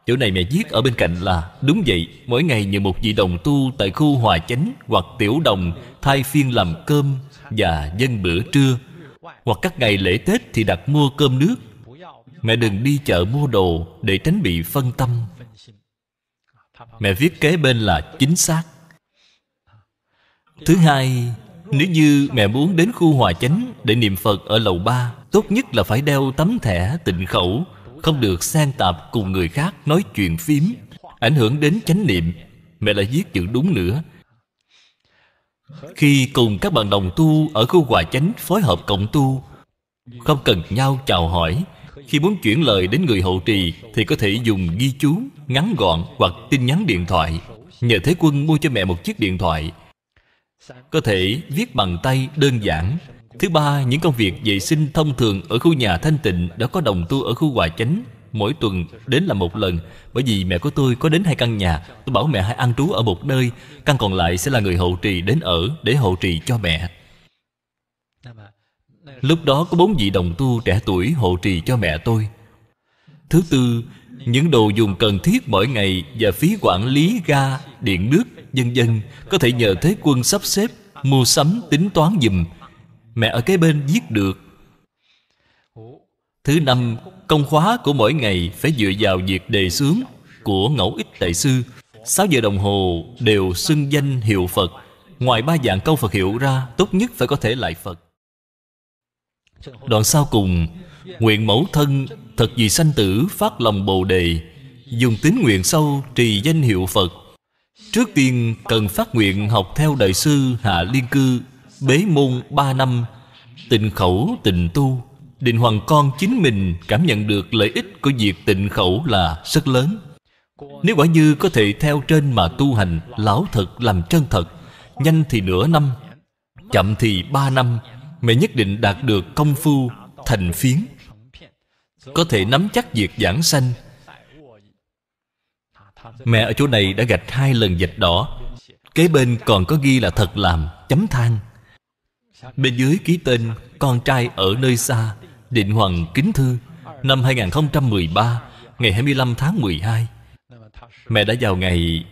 Chỗ này mẹ viết ở bên cạnh là Đúng vậy, mỗi ngày nhờ một vị đồng tu Tại khu Hòa Chánh hoặc Tiểu Đồng Thay phiên làm cơm và dân bữa trưa Hoặc các ngày lễ Tết thì đặt mua cơm nước Mẹ đừng đi chợ mua đồ Để tránh bị phân tâm Mẹ viết kế bên là chính xác Thứ hai Nếu như mẹ muốn đến khu Hòa Chánh Để niệm Phật ở lầu ba Tốt nhất là phải đeo tấm thẻ tịnh khẩu không được sang tạp cùng người khác nói chuyện phím ảnh hưởng đến chánh niệm mẹ lại viết chữ đúng nữa khi cùng các bạn đồng tu ở khu hòa chánh phối hợp cộng tu không cần nhau chào hỏi khi muốn chuyển lời đến người hậu trì thì có thể dùng ghi chú ngắn gọn hoặc tin nhắn điện thoại nhờ thế quân mua cho mẹ một chiếc điện thoại có thể viết bằng tay đơn giản Thứ ba, những công việc vệ sinh thông thường ở khu nhà thanh tịnh đã có đồng tu ở khu Hòa Chánh mỗi tuần đến là một lần bởi vì mẹ của tôi có đến hai căn nhà tôi bảo mẹ hãy ăn trú ở một nơi căn còn lại sẽ là người hậu trì đến ở để hậu trì cho mẹ lúc đó có bốn vị đồng tu trẻ tuổi hộ trì cho mẹ tôi thứ tư những đồ dùng cần thiết mỗi ngày và phí quản lý ga điện nước dân dân có thể nhờ thế quân sắp xếp mua sắm tính toán dùm Mẹ ở cái bên giết được Thứ năm Công khóa của mỗi ngày Phải dựa vào việc đề xướng Của ngẫu ích đại sư sáu giờ đồng hồ đều xưng danh hiệu Phật Ngoài ba dạng câu Phật hiệu ra Tốt nhất phải có thể lại Phật Đoạn sau cùng Nguyện mẫu thân Thật vì sanh tử phát lòng bồ đề Dùng tín nguyện sâu trì danh hiệu Phật Trước tiên cần phát nguyện học theo đại sư Hạ Liên Cư bế môn ba năm tịnh khẩu tịnh tu định hoàng con chính mình cảm nhận được lợi ích của việc tịnh khẩu là rất lớn nếu quả như có thể theo trên mà tu hành lão thật làm chân thật nhanh thì nửa năm chậm thì ba năm mẹ nhất định đạt được công phu thành phiến có thể nắm chắc việc giảng sanh mẹ ở chỗ này đã gạch hai lần vạch đỏ kế bên còn có ghi là thật làm chấm than Bên dưới ký tên Con trai ở nơi xa Định Hoàng Kính Thư Năm 2013 Ngày 25 tháng 12 Mẹ đã vào ngày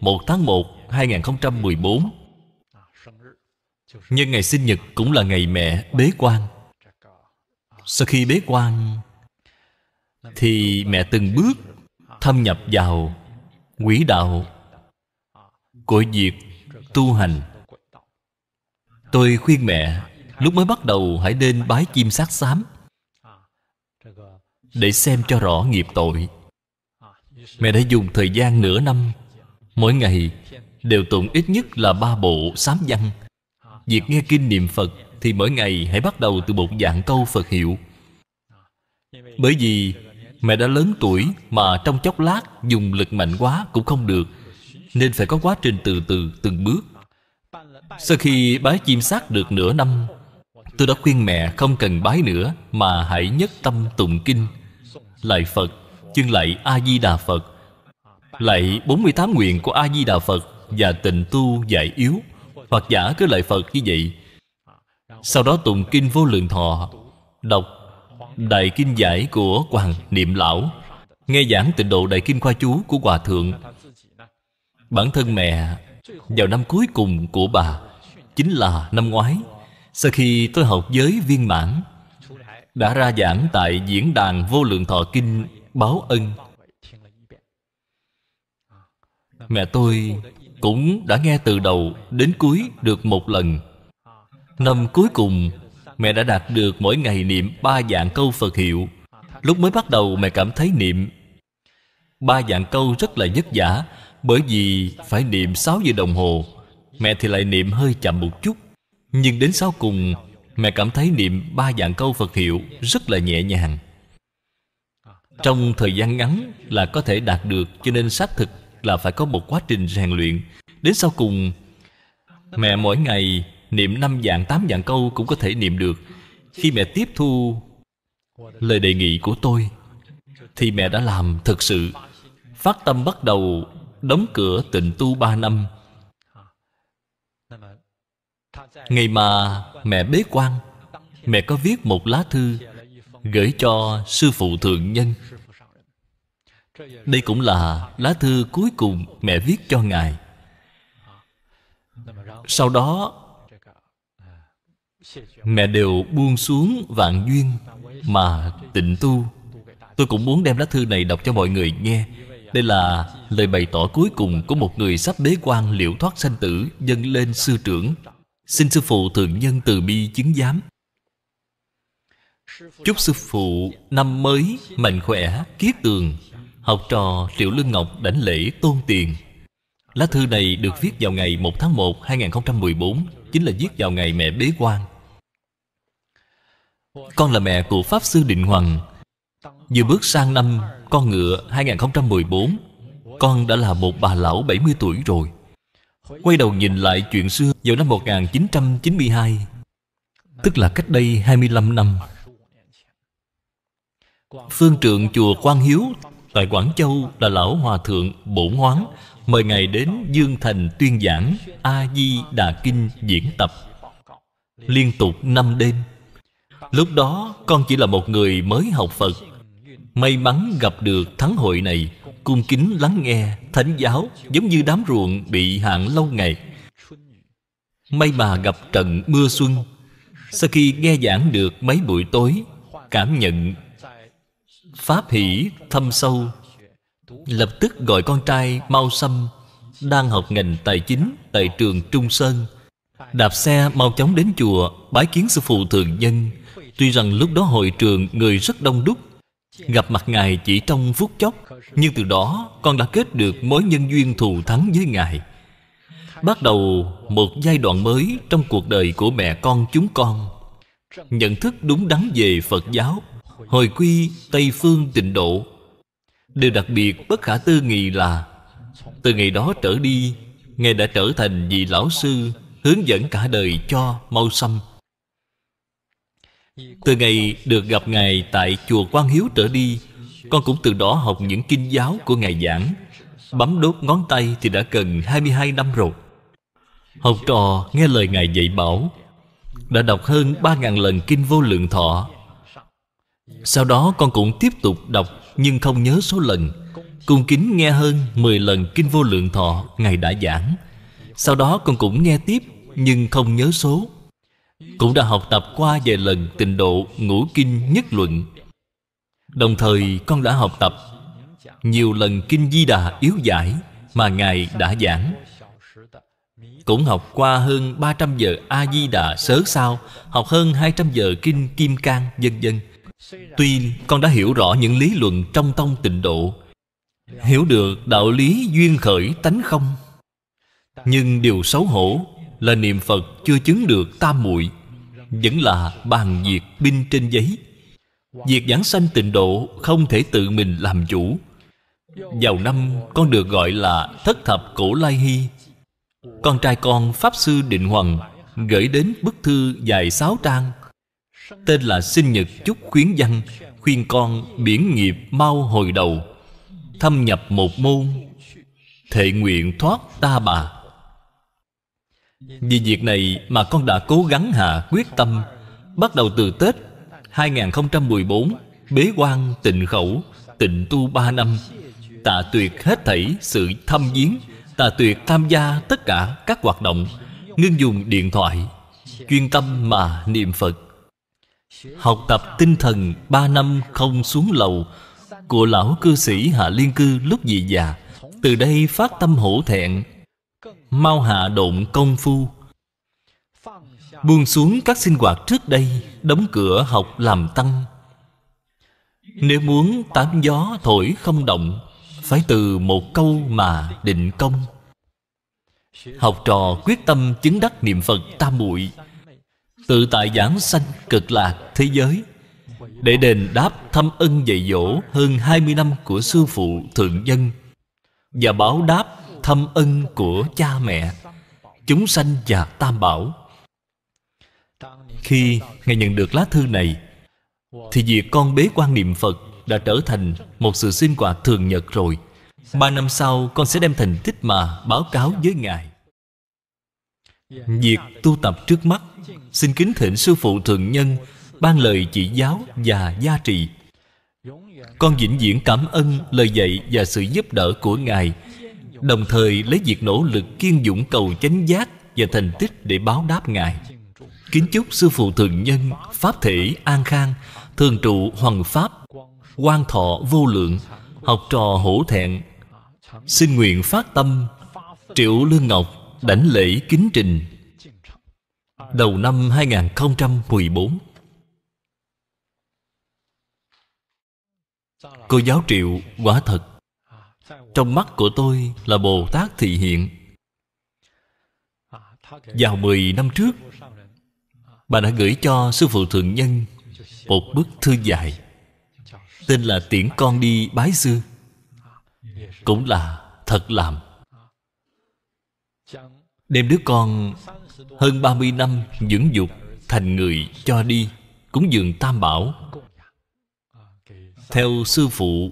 1 tháng 1 2014 Nhân ngày sinh nhật cũng là ngày mẹ bế quan Sau khi bế quan Thì mẹ từng bước thâm nhập vào quỹ đạo Của việc tu hành Tôi khuyên mẹ Lúc mới bắt đầu hãy nên bái chim sát xám Để xem cho rõ nghiệp tội Mẹ đã dùng thời gian nửa năm Mỗi ngày đều tụng ít nhất là ba bộ sám văn Việc nghe kinh niệm Phật Thì mỗi ngày hãy bắt đầu từ một dạng câu Phật hiệu Bởi vì mẹ đã lớn tuổi Mà trong chốc lát dùng lực mạnh quá cũng không được Nên phải có quá trình từ từ từng bước sau khi bái chim sát được nửa năm Tôi đã khuyên mẹ không cần bái nữa Mà hãy nhất tâm tụng kinh lạy Phật Chương lạy A-di-đà Phật Lại 48 nguyện của A-di-đà Phật Và tình tu giải yếu Hoặc giả cứ lạy Phật như vậy Sau đó tụng kinh vô lượng thọ Đọc Đại kinh giải của Hoàng Niệm Lão Nghe giảng tịnh độ Đại Kinh Khoa Chú của Hòa Thượng Bản thân mẹ vào năm cuối cùng của bà chính là năm ngoái sau khi tôi học giới viên mãn đã ra giảng tại diễn đàn vô lượng thọ kinh báo ân mẹ tôi cũng đã nghe từ đầu đến cuối được một lần năm cuối cùng mẹ đã đạt được mỗi ngày niệm ba dạng câu phật hiệu lúc mới bắt đầu mẹ cảm thấy niệm ba dạng câu rất là vất vả bởi vì phải niệm 6 giờ đồng hồ Mẹ thì lại niệm hơi chậm một chút Nhưng đến sau cùng Mẹ cảm thấy niệm ba dạng câu Phật hiệu Rất là nhẹ nhàng Trong thời gian ngắn Là có thể đạt được Cho nên xác thực là phải có một quá trình rèn luyện Đến sau cùng Mẹ mỗi ngày niệm năm dạng tám dạng câu Cũng có thể niệm được Khi mẹ tiếp thu Lời đề nghị của tôi Thì mẹ đã làm thực sự Phát tâm bắt đầu đóng cửa tịnh tu ba năm ngày mà mẹ bế quan mẹ có viết một lá thư gửi cho sư phụ thượng nhân đây cũng là lá thư cuối cùng mẹ viết cho ngài sau đó mẹ đều buông xuống vạn duyên mà tịnh tu tôi cũng muốn đem lá thư này đọc cho mọi người nghe đây là lời bày tỏ cuối cùng của một người sắp bế quan liễu thoát sanh tử dâng lên sư trưởng. Xin sư phụ thượng nhân từ bi chứng giám. Chúc sư phụ năm mới mạnh khỏe, kiết tường. Học trò Triệu Lương Ngọc đảnh lễ tôn tiền. Lá thư này được viết vào ngày 1 tháng 1, 2014, chính là viết vào ngày mẹ bế quan. Con là mẹ của Pháp Sư Định Hoàng Vừa bước sang năm con ngựa 2014 Con đã là một bà lão 70 tuổi rồi Quay đầu nhìn lại chuyện xưa vào năm 1992 Tức là cách đây 25 năm Phương trượng chùa Quang Hiếu Tại Quảng Châu là lão hòa thượng Bổn Hoáng Mời Ngài đến Dương Thành tuyên giảng A-di-đà kinh diễn tập Liên tục năm đêm Lúc đó con chỉ là một người mới học Phật May mắn gặp được thắng hội này Cung kính lắng nghe Thánh giáo giống như đám ruộng Bị hạn lâu ngày May mà gặp trận mưa xuân Sau khi nghe giảng được mấy buổi tối Cảm nhận Pháp hỷ thâm sâu Lập tức gọi con trai Mau Sâm Đang học ngành tài chính Tại trường Trung Sơn Đạp xe mau chóng đến chùa Bái kiến sư phụ thường nhân Tuy rằng lúc đó hội trường người rất đông đúc Gặp mặt Ngài chỉ trong phút chốc Nhưng từ đó con đã kết được mối nhân duyên thù thắng với Ngài Bắt đầu một giai đoạn mới trong cuộc đời của mẹ con chúng con Nhận thức đúng đắn về Phật giáo Hồi quy Tây Phương tịnh độ Điều đặc biệt bất khả tư nghị là Từ ngày đó trở đi Ngài đã trở thành vị lão sư Hướng dẫn cả đời cho mau xâm từ ngày được gặp Ngài tại Chùa Quang Hiếu trở đi Con cũng từ đó học những kinh giáo của Ngài giảng Bấm đốt ngón tay thì đã cần 22 năm rồi Học trò nghe lời Ngài dạy bảo Đã đọc hơn 3.000 lần kinh vô lượng thọ Sau đó con cũng tiếp tục đọc Nhưng không nhớ số lần Cung kính nghe hơn 10 lần kinh vô lượng thọ Ngài đã giảng Sau đó con cũng nghe tiếp Nhưng không nhớ số cũng đã học tập qua vài lần tịnh độ ngũ kinh nhất luận đồng thời con đã học tập nhiều lần kinh di đà yếu giải mà ngài đã giảng cũng học qua hơn 300 giờ A-di-đà sớ sao Học hơn 200 giờ Kinh Kim Cang vân vân Tuy con đã hiểu rõ những lý luận trong tông tịnh độ Hiểu được đạo lý duyên khởi tánh không Nhưng điều xấu hổ là niệm phật chưa chứng được tam muội vẫn là bàn việc binh trên giấy việc giảng sanh tịnh độ không thể tự mình làm chủ vào năm con được gọi là thất thập cổ lai hy con trai con pháp sư định hoàng gửi đến bức thư dài sáu trang tên là sinh nhật chúc khuyến văn khuyên con biển nghiệp mau hồi đầu thâm nhập một môn thệ nguyện thoát ta bà vì việc này mà con đã cố gắng hạ quyết tâm Bắt đầu từ Tết 2014 Bế quan tịnh khẩu Tịnh tu ba năm Tạ tuyệt hết thảy sự thăm viếng Tạ tuyệt tham gia tất cả các hoạt động Ngưng dùng điện thoại Chuyên tâm mà niệm Phật Học tập tinh thần ba năm không xuống lầu Của lão cư sĩ Hạ Liên Cư lúc dị già Từ đây phát tâm hổ thẹn mau hạ động công phu buông xuống các sinh hoạt trước đây đóng cửa học làm tăng nếu muốn tám gió thổi không động phải từ một câu mà định công học trò quyết tâm chứng đắc niệm phật tam muội tự tại giảng sanh cực lạc thế giới để đền đáp thâm ân dạy dỗ hơn 20 năm của sư phụ thượng dân và báo đáp thâm ân của cha mẹ Chúng sanh và tam bảo Khi Ngài nhận được lá thư này Thì việc con bế quan niệm Phật Đã trở thành một sự sinh hoạt thường nhật rồi Ba năm sau con sẽ đem thành tích mà báo cáo với Ngài Việc tu tập trước mắt Xin kính thỉnh Sư Phụ Thượng Nhân Ban lời chỉ giáo và gia trì. Con vĩnh viễn cảm ơn lời dạy và sự giúp đỡ của Ngài Đồng thời lấy việc nỗ lực kiên dũng cầu chánh giác Và thành tích để báo đáp Ngài Kính chúc Sư Phụ Thượng Nhân Pháp Thể An Khang Thường trụ Hoàng Pháp quan thọ vô lượng Học trò hổ thẹn Xin nguyện phát tâm Triệu Lương Ngọc đảnh lễ kính trình Đầu năm 2014 Cô giáo Triệu quả thật trong mắt của tôi là Bồ Tát thị hiện Vào 10 năm trước Bà đã gửi cho Sư Phụ Thượng Nhân Một bức thư dài Tên là Tiễn Con Đi Bái Sư Cũng là thật làm Đem đứa con hơn 30 năm dưỡng dục thành người cho đi Cúng dường Tam Bảo Theo sư phụ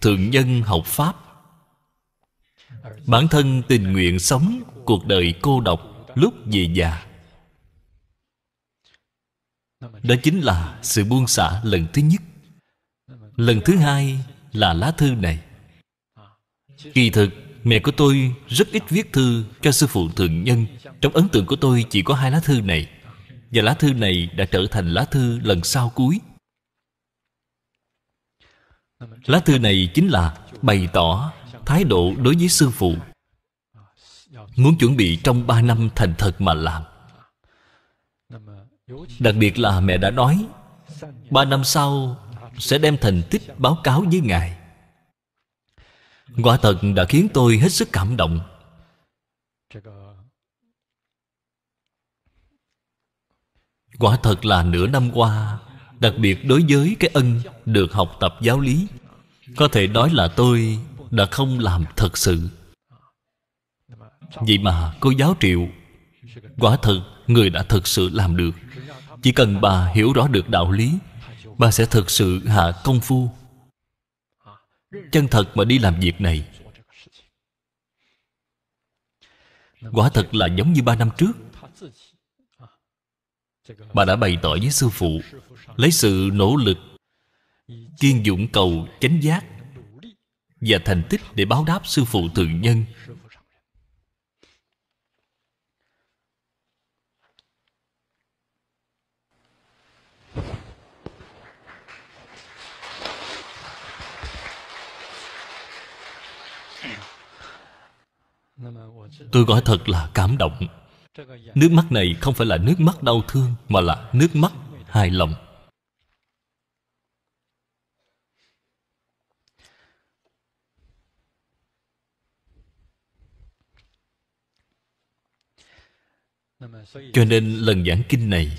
thượng nhân học pháp bản thân tình nguyện sống cuộc đời cô độc lúc về già đó chính là sự buông xả lần thứ nhất lần thứ hai là lá thư này kỳ thực mẹ của tôi rất ít viết thư cho sư phụ thượng nhân trong ấn tượng của tôi chỉ có hai lá thư này và lá thư này đã trở thành lá thư lần sau cuối Lá thư này chính là bày tỏ thái độ đối với sư phụ Muốn chuẩn bị trong ba năm thành thật mà làm Đặc biệt là mẹ đã nói ba năm sau sẽ đem thành tích báo cáo với Ngài Quả thật đã khiến tôi hết sức cảm động Quả thật là nửa năm qua đặc biệt đối với cái ân được học tập giáo lý có thể nói là tôi đã không làm thật sự vậy mà cô giáo triệu quả thật người đã thật sự làm được chỉ cần bà hiểu rõ được đạo lý bà sẽ thật sự hạ công phu chân thật mà đi làm việc này quả thật là giống như ba năm trước bà đã bày tỏ với sư phụ lấy sự nỗ lực kiên dũng cầu chánh giác và thành tích để báo đáp sư phụ thượng nhân tôi gọi thật là cảm động nước mắt này không phải là nước mắt đau thương mà là nước mắt hài lòng cho nên lần giảng kinh này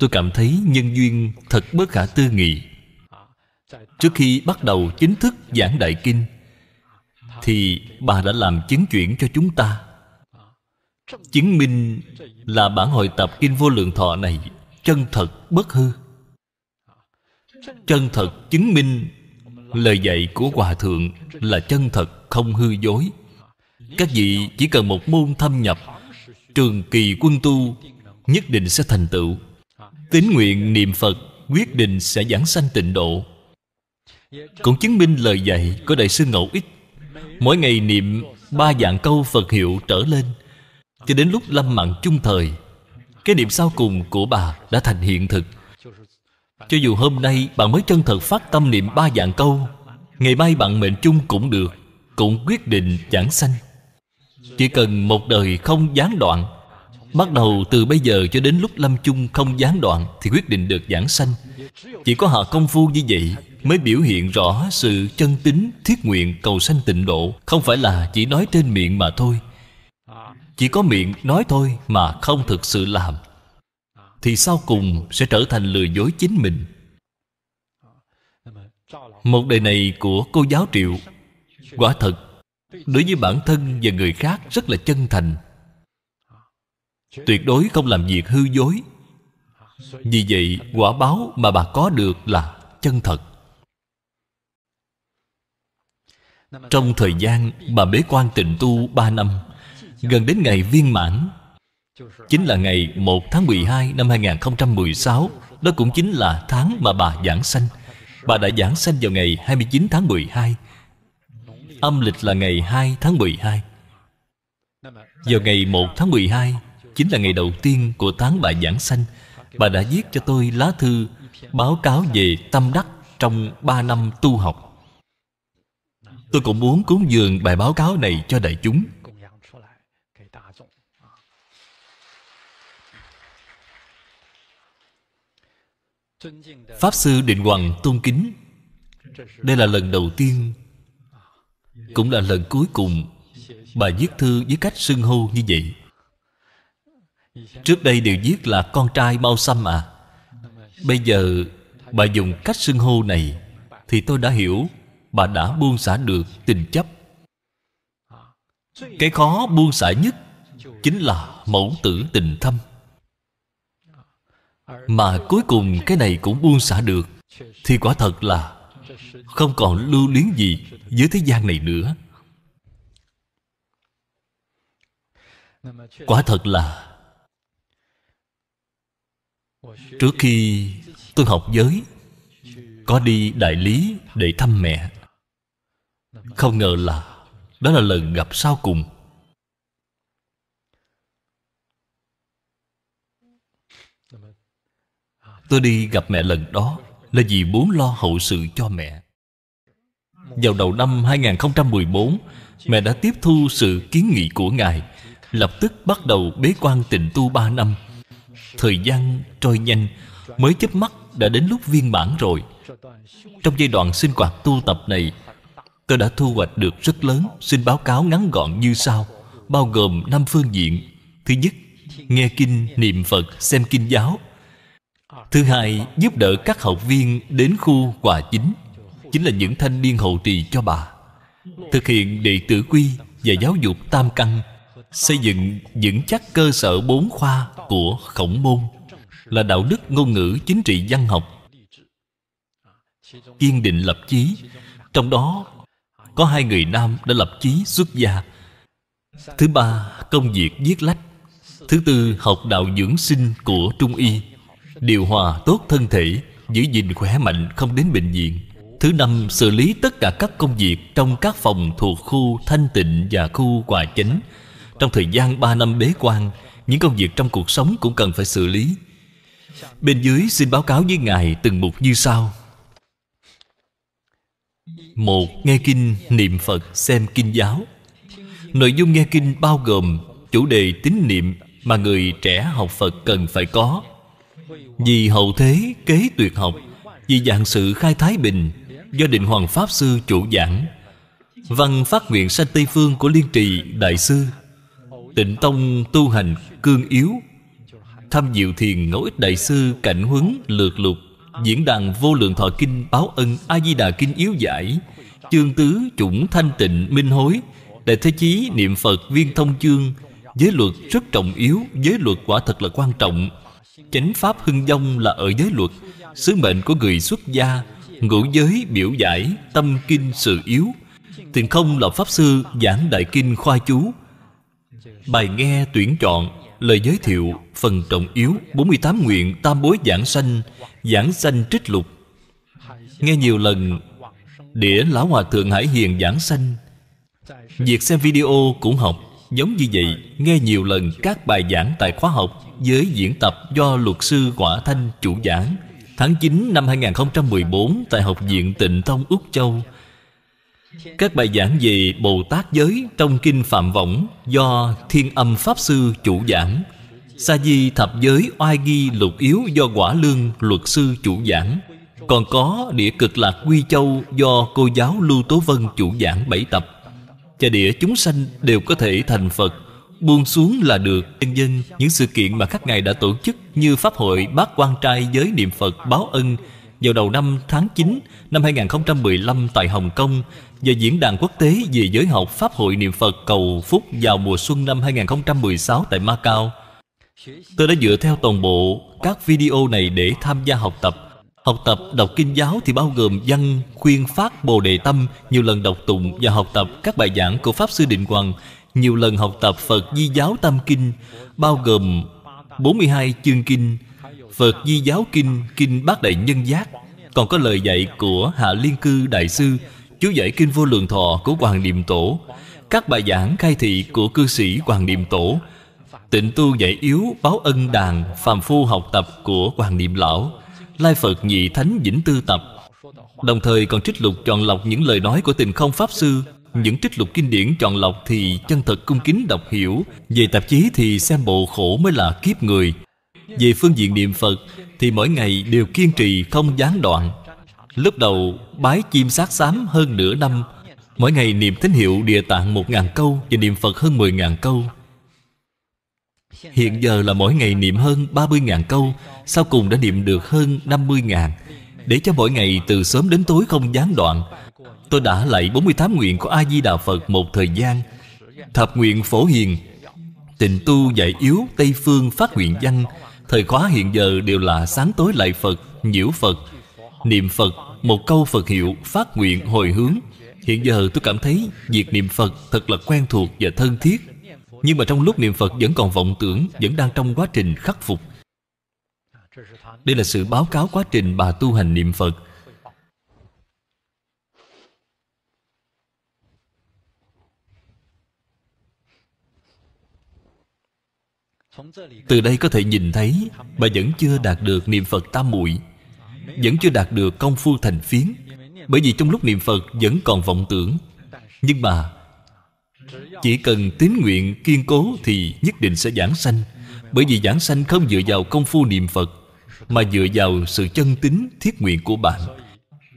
tôi cảm thấy nhân duyên thật bất khả tư nghị trước khi bắt đầu chính thức giảng đại kinh thì bà đã làm chứng chuyển cho chúng ta chứng minh là bản hội tập kinh vô lượng thọ này chân thật bất hư chân thật chứng minh lời dạy của hòa thượng là chân thật không hư dối các vị chỉ cần một môn thâm nhập trường kỳ quân tu nhất định sẽ thành tựu tín nguyện niệm phật quyết định sẽ giảng sanh tịnh độ cũng chứng minh lời dạy của đại sư ngẫu ích mỗi ngày niệm ba dạng câu phật hiệu trở lên cho đến lúc lâm mạng chung thời cái niệm sau cùng của bà đã thành hiện thực cho dù hôm nay bạn mới chân thật phát tâm niệm ba dạng câu ngày mai bạn mệnh chung cũng được cũng quyết định giảng sanh chỉ cần một đời không gián đoạn Bắt đầu từ bây giờ cho đến lúc lâm chung không gián đoạn Thì quyết định được giảng sanh Chỉ có họ công phu như vậy Mới biểu hiện rõ sự chân tính Thiết nguyện cầu sanh tịnh độ Không phải là chỉ nói trên miệng mà thôi Chỉ có miệng nói thôi Mà không thực sự làm Thì sau cùng sẽ trở thành lừa dối chính mình Một đời này của cô giáo Triệu Quả thật đối với bản thân và người khác rất là chân thành tuyệt đối không làm việc hư dối vì vậy quả báo mà bà có được là chân thật trong thời gian bà bế quan tịnh tu ba năm gần đến ngày viên mãn chính là ngày 1 tháng 12 năm 2016 đó cũng chính là tháng mà bà giảng sanh bà đã giảng sanh vào ngày 29 tháng 12 Âm lịch là ngày 2 tháng 12 Vào ngày 1 tháng 12 Chính là ngày đầu tiên của tháng bà giảng sanh Bà đã viết cho tôi lá thư Báo cáo về tâm đắc trong 3 năm tu học Tôi cũng muốn cúng dường bài báo cáo này cho đại chúng Pháp Sư Định Hoàng Tôn Kính Đây là lần đầu tiên cũng là lần cuối cùng bà viết thư với cách xưng hô như vậy trước đây đều viết là con trai bao xăm à bây giờ bà dùng cách xưng hô này thì tôi đã hiểu bà đã buông xả được tình chấp cái khó buông xả nhất chính là mẫu tử tình thâm mà cuối cùng cái này cũng buông xả được thì quả thật là không còn lưu luyến gì Với thế gian này nữa Quả thật là Trước khi tôi học giới Có đi đại lý để thăm mẹ Không ngờ là Đó là lần gặp sau cùng Tôi đi gặp mẹ lần đó là vì muốn lo hậu sự cho mẹ Vào đầu năm 2014 Mẹ đã tiếp thu sự kiến nghị của Ngài Lập tức bắt đầu bế quan tịnh tu 3 năm Thời gian trôi nhanh Mới chớp mắt đã đến lúc viên mãn rồi Trong giai đoạn sinh hoạt tu tập này Tôi đã thu hoạch được rất lớn Xin báo cáo ngắn gọn như sau Bao gồm năm phương diện Thứ nhất, nghe kinh, niệm Phật, xem kinh giáo Thứ hai giúp đỡ các học viên đến khu quà chính Chính là những thanh niên hậu trì cho bà Thực hiện đệ tử quy và giáo dục tam căn Xây dựng vững chắc cơ sở bốn khoa của khổng môn Là đạo đức ngôn ngữ chính trị văn học Kiên định lập chí Trong đó có hai người nam đã lập chí xuất gia Thứ ba công việc viết lách Thứ tư học đạo dưỡng sinh của Trung Y Điều hòa tốt thân thể Giữ gìn khỏe mạnh không đến bệnh viện Thứ năm xử lý tất cả các công việc Trong các phòng thuộc khu Thanh Tịnh và khu Hòa Chánh Trong thời gian 3 năm bế quan Những công việc trong cuộc sống cũng cần phải xử lý Bên dưới xin báo cáo với Ngài từng mục như sau một Nghe kinh niệm Phật xem kinh giáo Nội dung nghe kinh bao gồm Chủ đề tín niệm mà người trẻ học Phật cần phải có vì hậu thế kế tuyệt học Vì dạng sự khai thái bình Do định hoàng Pháp Sư chủ giảng Văn phát nguyện sanh Tây Phương của Liên Trì Đại Sư Tịnh Tông tu hành cương yếu Tham diệu thiền ngẫu ích Đại Sư cảnh huấn lược lục Diễn đàn vô lượng thọ kinh báo ân A-di-đà kinh yếu giải Chương tứ chủng thanh tịnh minh hối Đại thế chí niệm Phật viên thông chương Giới luật rất trọng yếu Giới luật quả thật là quan trọng chánh pháp hưng dông là ở giới luật sứ mệnh của người xuất gia ngũ giới biểu giải tâm kinh sự yếu tình không là pháp sư giảng đại kinh khoa chú bài nghe tuyển chọn lời giới thiệu phần trọng yếu 48 nguyện tam bối giảng sanh giảng sanh trích lục nghe nhiều lần đĩa lão hòa thượng hải hiền giảng sanh việc xem video cũng học Giống như vậy Nghe nhiều lần các bài giảng tại khóa học Với diễn tập do luật sư Quả Thanh chủ giảng Tháng 9 năm 2014 Tại Học viện Tịnh thông Úc Châu Các bài giảng về Bồ Tát Giới Trong Kinh Phạm Võng Do Thiên Âm Pháp Sư chủ giảng Sa Di Thập Giới Oai Ghi Lục Yếu Do Quả Lương Luật Sư chủ giảng còn có Địa Cực Lạc Quy Châu do cô giáo Lưu Tố Vân chủ giảng 7 tập và địa chúng sanh đều có thể thành Phật Buông xuống là được Nhân dân những sự kiện mà các ngài đã tổ chức Như Pháp hội Bác quan Trai Giới Niệm Phật Báo Ân vào đầu năm tháng 9 năm 2015 tại Hồng Kông và Diễn đàn Quốc tế về giới học Pháp hội Niệm Phật cầu phúc vào mùa xuân năm 2016 tại Macau. Tôi đã dựa theo toàn bộ các video này để tham gia học tập Học tập đọc kinh giáo thì bao gồm văn, khuyên phát Bồ Đề Tâm, nhiều lần đọc tụng và học tập các bài giảng của Pháp Sư Định Hoàng, nhiều lần học tập Phật Di Giáo Tâm Kinh, bao gồm 42 chương kinh, Phật Di Giáo Kinh, Kinh Bát Đại Nhân Giác, còn có lời dạy của Hạ Liên Cư Đại Sư, chú giải Kinh Vô Lượng Thọ của Hoàng Niệm Tổ, các bài giảng khai thị của cư sĩ Hoàng Niệm Tổ, tịnh tu dạy yếu báo ân đàn phàm phu học tập của Hoàng Niệm Lão, Lai Phật Nhị Thánh Vĩnh Tư Tập Đồng thời còn trích lục chọn lọc những lời nói của tình không Pháp Sư Những trích lục kinh điển chọn lọc thì chân thật cung kính đọc hiểu Về tạp chí thì xem bộ khổ mới là kiếp người Về phương diện niệm Phật thì mỗi ngày đều kiên trì không gián đoạn Lúc đầu bái chim sát sám hơn nửa năm Mỗi ngày niệm tín hiệu địa tạng một ngàn câu Và niệm Phật hơn mười ngàn câu Hiện giờ là mỗi ngày niệm hơn 30.000 câu Sau cùng đã niệm được hơn 50.000 Để cho mỗi ngày từ sớm đến tối không gián đoạn Tôi đã lại 48 nguyện của A-di-đà Phật một thời gian Thập nguyện phổ hiền Tình tu dạy yếu Tây phương phát nguyện văn Thời khóa hiện giờ đều là sáng tối lạy Phật Nhiễu Phật Niệm Phật Một câu Phật hiệu Phát nguyện hồi hướng Hiện giờ tôi cảm thấy Việc niệm Phật thật là quen thuộc và thân thiết nhưng mà trong lúc niệm Phật vẫn còn vọng tưởng Vẫn đang trong quá trình khắc phục Đây là sự báo cáo quá trình bà tu hành niệm Phật Từ đây có thể nhìn thấy Bà vẫn chưa đạt được niệm Phật tam muội Vẫn chưa đạt được công phu thành phiến Bởi vì trong lúc niệm Phật vẫn còn vọng tưởng Nhưng bà chỉ cần tín nguyện kiên cố thì nhất định sẽ giảng sanh Bởi vì giảng sanh không dựa vào công phu niệm Phật Mà dựa vào sự chân tín thiết nguyện của bạn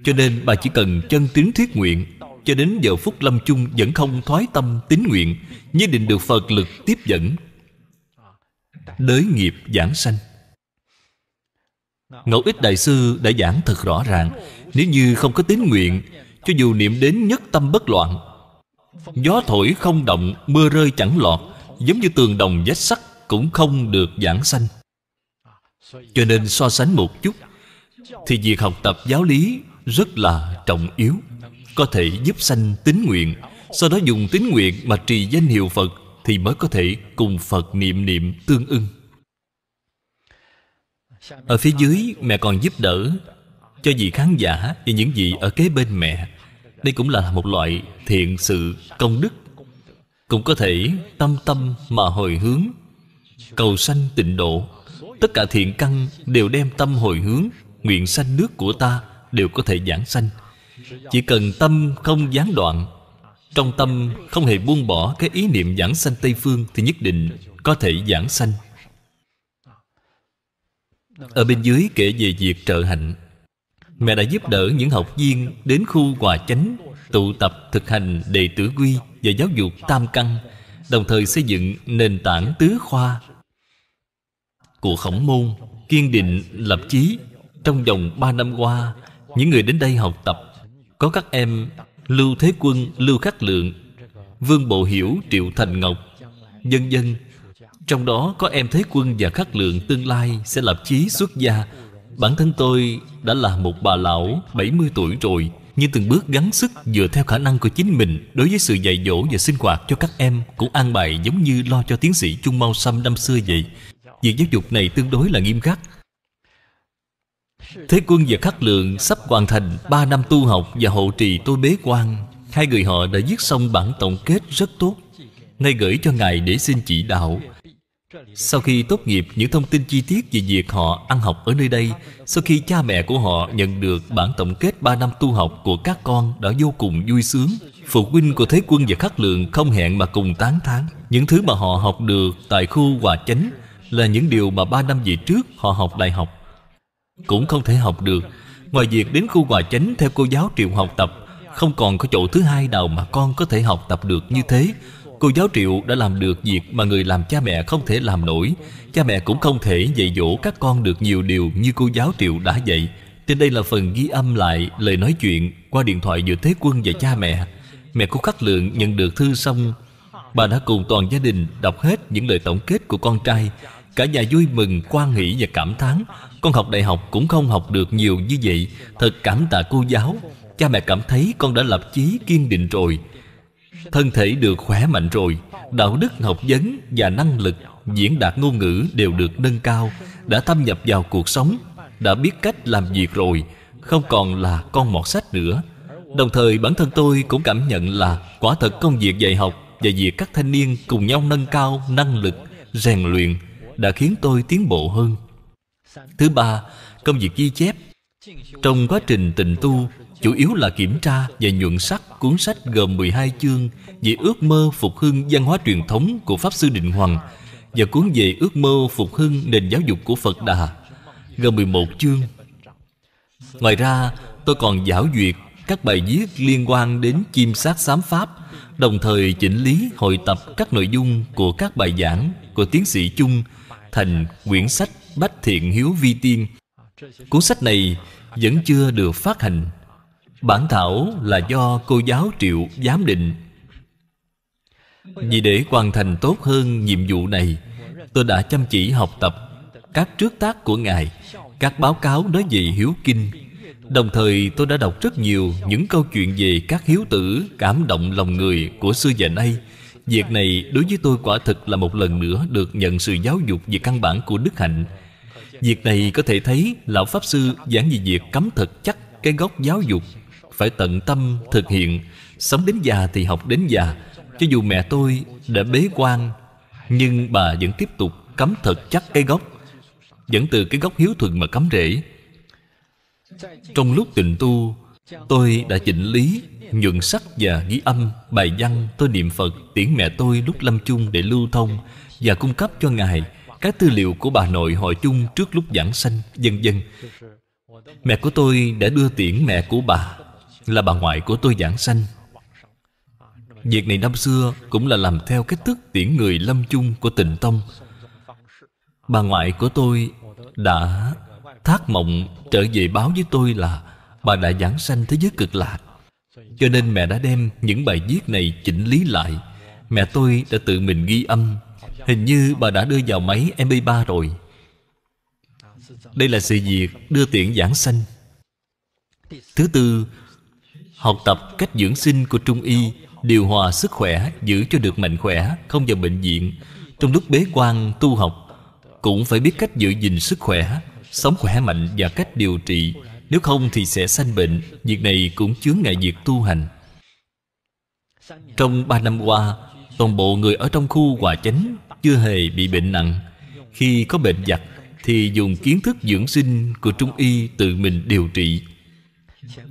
Cho nên bà chỉ cần chân tín thiết nguyện Cho đến giờ phút lâm chung vẫn không thoái tâm tín nguyện Nhất định được Phật lực tiếp dẫn Đới nghiệp giảng sanh Ngẫu ích Đại Sư đã giảng thật rõ ràng Nếu như không có tín nguyện Cho dù niệm đến nhất tâm bất loạn Gió thổi không động Mưa rơi chẳng lọt Giống như tường đồng vách sắt Cũng không được giảng sanh Cho nên so sánh một chút Thì việc học tập giáo lý Rất là trọng yếu Có thể giúp sanh tín nguyện Sau đó dùng tín nguyện mà trì danh hiệu Phật Thì mới có thể cùng Phật niệm niệm tương ưng Ở phía dưới mẹ còn giúp đỡ Cho vị khán giả Và những vị ở kế bên mẹ đây cũng là một loại thiện sự công đức Cũng có thể tâm tâm mà hồi hướng Cầu sanh tịnh độ Tất cả thiện căn đều đem tâm hồi hướng Nguyện sanh nước của ta đều có thể giảng sanh Chỉ cần tâm không gián đoạn Trong tâm không hề buông bỏ cái ý niệm giảng sanh Tây Phương Thì nhất định có thể giảng sanh Ở bên dưới kể về việc trợ hạnh Mẹ đã giúp đỡ những học viên đến khu Hòa Chánh tụ tập thực hành đệ tử quy và giáo dục tam căn đồng thời xây dựng nền tảng tứ khoa của khổng môn kiên định lập chí trong vòng ba năm qua những người đến đây học tập có các em lưu thế quân lưu khắc lượng vương bộ hiểu triệu thành ngọc dân dân trong đó có em thế quân và khắc lượng tương lai sẽ lập chí xuất gia Bản thân tôi đã là một bà lão 70 tuổi rồi Nhưng từng bước gắng sức dựa theo khả năng của chính mình Đối với sự dạy dỗ và sinh hoạt cho các em Cũng an bài giống như lo cho tiến sĩ Trung Mao Sâm năm xưa vậy Việc giáo dục này tương đối là nghiêm khắc Thế quân và khắc lượng sắp hoàn thành 3 năm tu học và hộ trì tôi bế quan Hai người họ đã viết xong bản tổng kết rất tốt Nay gửi cho Ngài để xin chỉ đạo sau khi tốt nghiệp những thông tin chi tiết về việc họ ăn học ở nơi đây sau khi cha mẹ của họ nhận được bản tổng kết 3 năm tu học của các con đã vô cùng vui sướng phụ huynh của thế quân và khắc lượng không hẹn mà cùng tán thán những thứ mà họ học được tại khu hòa chánh là những điều mà ba năm về trước họ học đại học cũng không thể học được ngoài việc đến khu hòa chánh theo cô giáo triệu học tập không còn có chỗ thứ hai nào mà con có thể học tập được như thế Cô giáo Triệu đã làm được việc mà người làm cha mẹ không thể làm nổi Cha mẹ cũng không thể dạy dỗ các con được nhiều điều như cô giáo Triệu đã dạy Trên đây là phần ghi âm lại lời nói chuyện qua điện thoại giữa Thế Quân và cha mẹ Mẹ cô Khắc Lượng nhận được thư xong Bà đã cùng toàn gia đình đọc hết những lời tổng kết của con trai Cả nhà vui mừng, quan hỷ và cảm thán Con học đại học cũng không học được nhiều như vậy Thật cảm tạ cô giáo Cha mẹ cảm thấy con đã lập chí kiên định rồi thân thể được khỏe mạnh rồi đạo đức học vấn và năng lực diễn đạt ngôn ngữ đều được nâng cao đã thâm nhập vào cuộc sống đã biết cách làm việc rồi không còn là con mọt sách nữa đồng thời bản thân tôi cũng cảm nhận là quả thật công việc dạy học và việc các thanh niên cùng nhau nâng cao năng lực rèn luyện đã khiến tôi tiến bộ hơn thứ ba công việc ghi chép trong quá trình tịnh tu Chủ yếu là kiểm tra và nhuận sắc cuốn sách gồm 12 chương về ước mơ phục hưng văn hóa truyền thống của Pháp Sư Định Hoàng và cuốn về ước mơ phục hưng nền giáo dục của Phật Đà gồm 11 chương. Ngoài ra, tôi còn giảo duyệt các bài viết liên quan đến chim sát sám Pháp đồng thời chỉnh lý hội tập các nội dung của các bài giảng của tiến sĩ Chung thành quyển sách Bách Thiện Hiếu Vi Tiên. Cuốn sách này vẫn chưa được phát hành Bản thảo là do cô giáo Triệu giám định Vì để hoàn thành tốt hơn nhiệm vụ này Tôi đã chăm chỉ học tập Các trước tác của Ngài Các báo cáo nói về hiếu kinh Đồng thời tôi đã đọc rất nhiều Những câu chuyện về các hiếu tử Cảm động lòng người của xưa và nay Việc này đối với tôi quả thực là một lần nữa Được nhận sự giáo dục về căn bản của đức hạnh Việc này có thể thấy Lão Pháp Sư giảng về việc cấm thật chắc Cái gốc giáo dục phải tận tâm thực hiện sống đến già thì học đến già cho dù mẹ tôi đã bế quan nhưng bà vẫn tiếp tục cắm thật chắc cái gốc vẫn từ cái gốc hiếu thuận mà cắm rễ trong lúc tình tu tôi đã chỉnh lý nhuận sắc và ghi âm bài văn tôi niệm phật tiễn mẹ tôi lúc lâm chung để lưu thông và cung cấp cho ngài các tư liệu của bà nội hội chung trước lúc giảng sanh dân dân mẹ của tôi đã đưa tiễn mẹ của bà là bà ngoại của tôi giảng sanh Việc này năm xưa cũng là làm theo cách thức tiễn người lâm chung của tịnh tông Bà ngoại của tôi đã thác mộng trở về báo với tôi là Bà đã giảng sanh thế giới cực lạc Cho nên mẹ đã đem những bài viết này chỉnh lý lại Mẹ tôi đã tự mình ghi âm Hình như bà đã đưa vào máy MP3 rồi Đây là sự việc đưa tiện giảng sanh Thứ tư Học tập cách dưỡng sinh của Trung Y Điều hòa sức khỏe Giữ cho được mạnh khỏe Không vào bệnh viện Trong lúc bế quan tu học Cũng phải biết cách giữ gìn sức khỏe Sống khỏe mạnh và cách điều trị Nếu không thì sẽ sanh bệnh Việc này cũng chướng ngại việc tu hành Trong ba năm qua Toàn bộ người ở trong khu Hòa Chánh Chưa hề bị bệnh nặng Khi có bệnh giặc Thì dùng kiến thức dưỡng sinh của Trung Y tự mình điều trị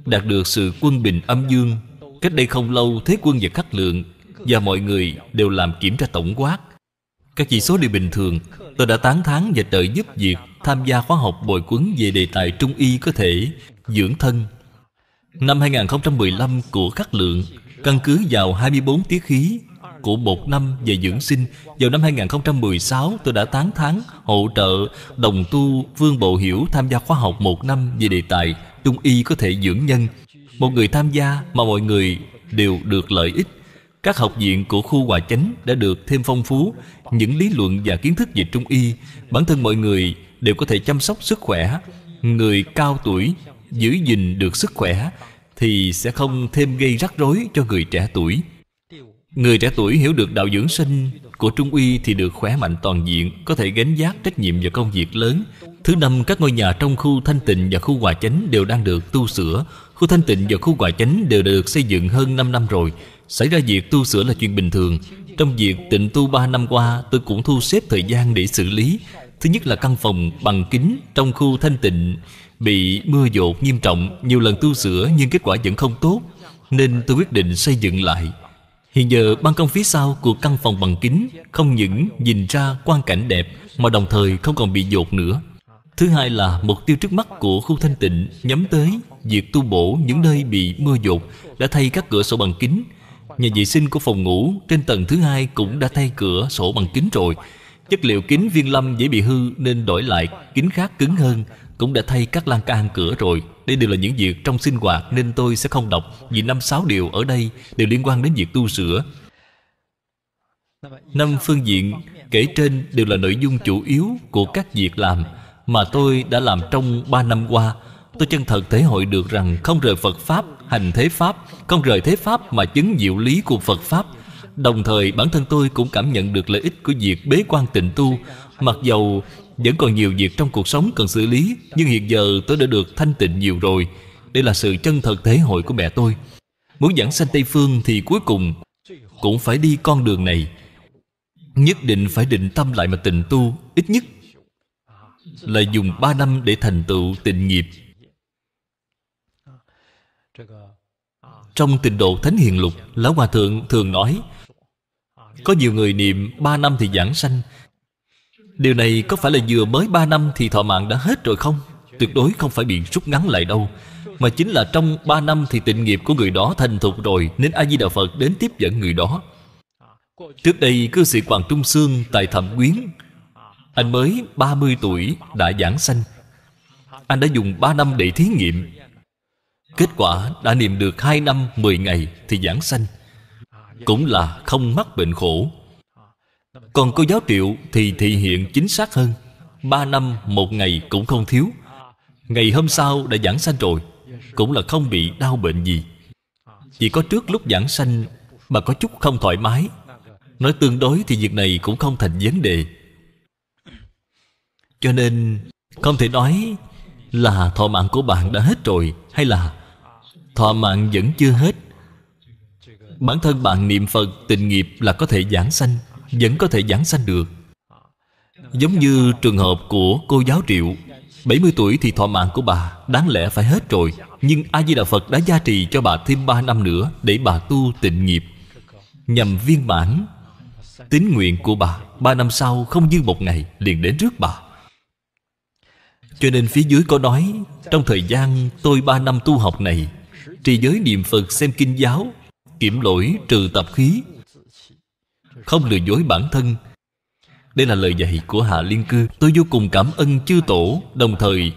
đạt được sự quân bình âm dương cách đây không lâu thế quân và khắc lượng và mọi người đều làm kiểm tra tổng quát các chỉ số đều bình thường tôi đã tán thán và trợ giúp việc tham gia khóa học bồi quấn về đề tài trung y có thể dưỡng thân năm 2015 của khắc lượng căn cứ vào 24 tiết khí của một năm về dưỡng sinh Vào năm 2016 tôi đã tán thán hỗ trợ đồng tu Vương Bộ Hiểu tham gia khóa học một năm về đề tài Trung y có thể dưỡng nhân Một người tham gia mà mọi người đều được lợi ích các học viện của khu Hòa Chánh đã được thêm phong phú những lý luận và kiến thức về Trung y. Bản thân mọi người đều có thể chăm sóc sức khỏe. Người cao tuổi giữ gìn được sức khỏe thì sẽ không thêm gây rắc rối cho người trẻ tuổi. Người trẻ tuổi hiểu được đạo dưỡng sinh của Trung Uy thì được khỏe mạnh toàn diện, có thể gánh giác trách nhiệm và công việc lớn. Thứ năm, các ngôi nhà trong khu Thanh Tịnh và khu Hòa Chánh đều đang được tu sửa. Khu Thanh Tịnh và khu Hòa Chánh đều được xây dựng hơn 5 năm rồi. Xảy ra việc tu sửa là chuyện bình thường. Trong việc tịnh tu 3 năm qua, tôi cũng thu xếp thời gian để xử lý. Thứ nhất là căn phòng bằng kính trong khu Thanh Tịnh bị mưa dột nghiêm trọng, nhiều lần tu sửa nhưng kết quả vẫn không tốt, nên tôi quyết định xây dựng lại. Hiện giờ ban công phía sau của căn phòng bằng kính Không những nhìn ra quang cảnh đẹp Mà đồng thời không còn bị dột nữa Thứ hai là mục tiêu trước mắt của khu thanh tịnh Nhắm tới việc tu bổ những nơi bị mưa dột Đã thay các cửa sổ bằng kính Nhà vệ sinh của phòng ngủ trên tầng thứ hai cũng đã thay cửa sổ bằng kính rồi Chất liệu kính viên lâm dễ bị hư nên đổi lại kính khác cứng hơn cũng đã thay các lan can cửa rồi đây đều là những việc trong sinh hoạt nên tôi sẽ không đọc vì năm sáu điều ở đây đều liên quan đến việc tu sửa năm phương diện kể trên đều là nội dung chủ yếu của các việc làm mà tôi đã làm trong ba năm qua tôi chân thật thể hội được rằng không rời phật pháp hành thế pháp không rời thế pháp mà chứng diệu lý của phật pháp đồng thời bản thân tôi cũng cảm nhận được lợi ích của việc bế quan tịnh tu mặc dầu vẫn còn nhiều việc trong cuộc sống cần xử lý Nhưng hiện giờ tôi đã được thanh tịnh nhiều rồi Đây là sự chân thật thế hội của mẹ tôi Muốn giảng sanh Tây Phương thì cuối cùng Cũng phải đi con đường này Nhất định phải định tâm lại mà tịnh tu Ít nhất Là dùng 3 năm để thành tựu tịnh nghiệp Trong tịnh độ Thánh Hiền Lục Lão Hòa Thượng thường nói Có nhiều người niệm 3 năm thì giảng sanh Điều này có phải là vừa mới 3 năm thì thọ mạng đã hết rồi không? Tuyệt đối không phải bị rút ngắn lại đâu Mà chính là trong 3 năm thì tịnh nghiệp của người đó thành thục rồi Nên A-di-đà Phật đến tiếp dẫn người đó Trước đây cư sĩ Hoàng Trung Sương tại Thẩm Quyến Anh mới 30 tuổi đã giảng sanh Anh đã dùng 3 năm để thí nghiệm Kết quả đã niệm được 2 năm 10 ngày thì giảng sanh Cũng là không mắc bệnh khổ còn cô giáo triệu thì thị hiện chính xác hơn ba năm một ngày cũng không thiếu ngày hôm sau đã giảng sanh rồi cũng là không bị đau bệnh gì chỉ có trước lúc giảng sanh mà có chút không thoải mái nói tương đối thì việc này cũng không thành vấn đề cho nên không thể nói là thọ mạng của bạn đã hết rồi hay là thọ mạng vẫn chưa hết bản thân bạn niệm phật tình nghiệp là có thể giảng sanh vẫn có thể giảng sanh được Giống như trường hợp của cô giáo Triệu 70 tuổi thì thọ mạng của bà Đáng lẽ phải hết rồi Nhưng A-di-đà Phật đã gia trì cho bà thêm 3 năm nữa Để bà tu tịnh nghiệp Nhằm viên mãn Tín nguyện của bà 3 năm sau không dư một ngày liền đến trước bà Cho nên phía dưới có nói Trong thời gian tôi 3 năm tu học này Trì giới niệm Phật xem kinh giáo Kiểm lỗi trừ tập khí không lừa dối bản thân Đây là lời dạy của Hạ Liên Cư Tôi vô cùng cảm ơn chư tổ Đồng thời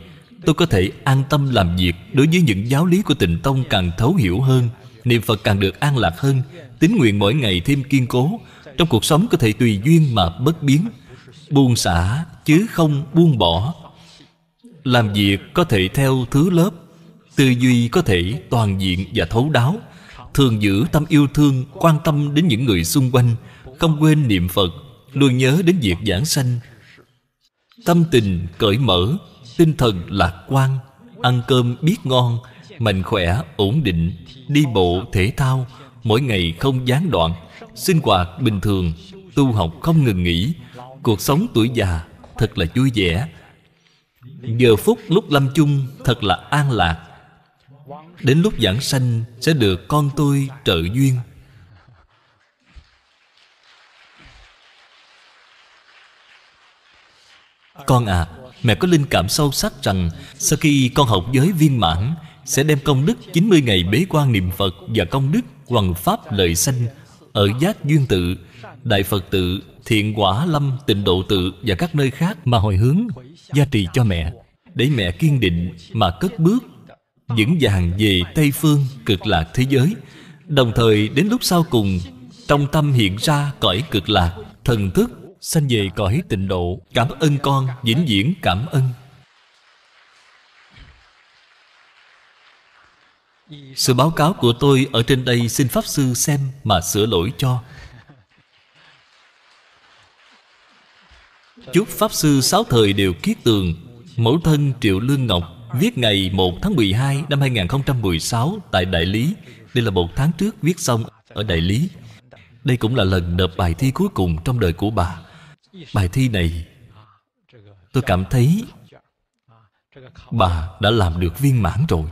tôi có thể an tâm làm việc Đối với những giáo lý của tịnh tông càng thấu hiểu hơn Niệm Phật càng được an lạc hơn Tín nguyện mỗi ngày thêm kiên cố Trong cuộc sống có thể tùy duyên mà bất biến Buông xả chứ không buông bỏ Làm việc có thể theo thứ lớp Tư duy có thể toàn diện và thấu đáo Thường giữ tâm yêu thương Quan tâm đến những người xung quanh không quên niệm phật luôn nhớ đến việc giảng sanh tâm tình cởi mở tinh thần lạc quan ăn cơm biết ngon mạnh khỏe ổn định đi bộ thể thao mỗi ngày không gián đoạn sinh hoạt bình thường tu học không ngừng nghỉ cuộc sống tuổi già thật là vui vẻ giờ phút lúc lâm chung thật là an lạc đến lúc giảng sanh sẽ được con tôi trợ duyên Con à Mẹ có linh cảm sâu sắc rằng Sau khi con học giới viên mãn Sẽ đem công đức 90 ngày bế quan niệm Phật Và công đức hoằng pháp lợi sanh Ở giác duyên tự Đại Phật tự Thiện quả lâm tịnh độ tự Và các nơi khác mà hồi hướng Gia trì cho mẹ Để mẹ kiên định mà cất bước Vững vàng về Tây Phương cực lạc thế giới Đồng thời đến lúc sau cùng Trong tâm hiện ra cõi cực lạc Thần thức sanh về cõi tịnh độ cảm ơn con vĩnh viễn cảm ơn sự báo cáo của tôi ở trên đây xin pháp sư xem mà sửa lỗi cho chúc pháp sư sáu thời đều kiết tường mẫu thân triệu lương ngọc viết ngày 1 tháng 12 năm 2016 tại đại lý đây là một tháng trước viết xong ở đại lý đây cũng là lần nộp bài thi cuối cùng trong đời của bà Bài thi này Tôi cảm thấy Bà đã làm được viên mãn rồi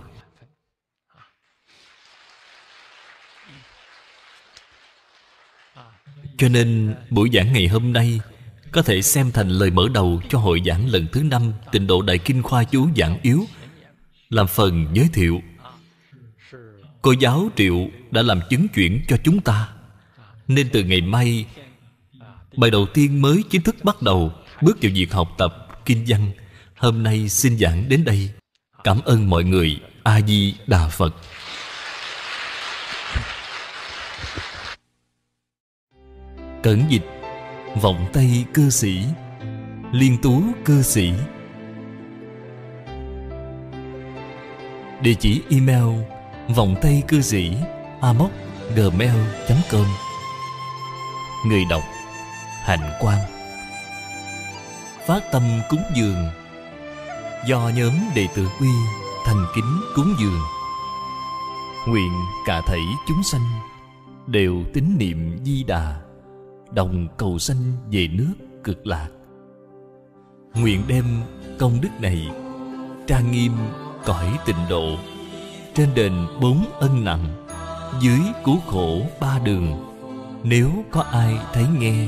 Cho nên buổi giảng ngày hôm nay Có thể xem thành lời mở đầu cho hội giảng lần thứ năm Tịnh độ Đại Kinh Khoa Chú Giảng Yếu Làm phần giới thiệu Cô giáo Triệu đã làm chứng chuyển cho chúng ta Nên từ ngày mai Bài đầu tiên mới chính thức bắt đầu Bước vào việc học tập Kinh văn Hôm nay xin giảng đến đây Cảm ơn mọi người A-di-đà Phật Cẩn dịch Vọng tay cư sĩ Liên tú cư sĩ Địa chỉ email Vòng tay cư sĩ amoc.gmail.com Người đọc hạnh quan phát tâm cúng dường do nhóm đệ tử quy thành kính cúng dường nguyện cả thảy chúng sanh đều tín niệm di đà đồng cầu sanh về nước cực lạc nguyện đem công đức này trang nghiêm cõi tịnh độ trên đền bốn ân nặng dưới cứu khổ ba đường nếu có ai thấy nghe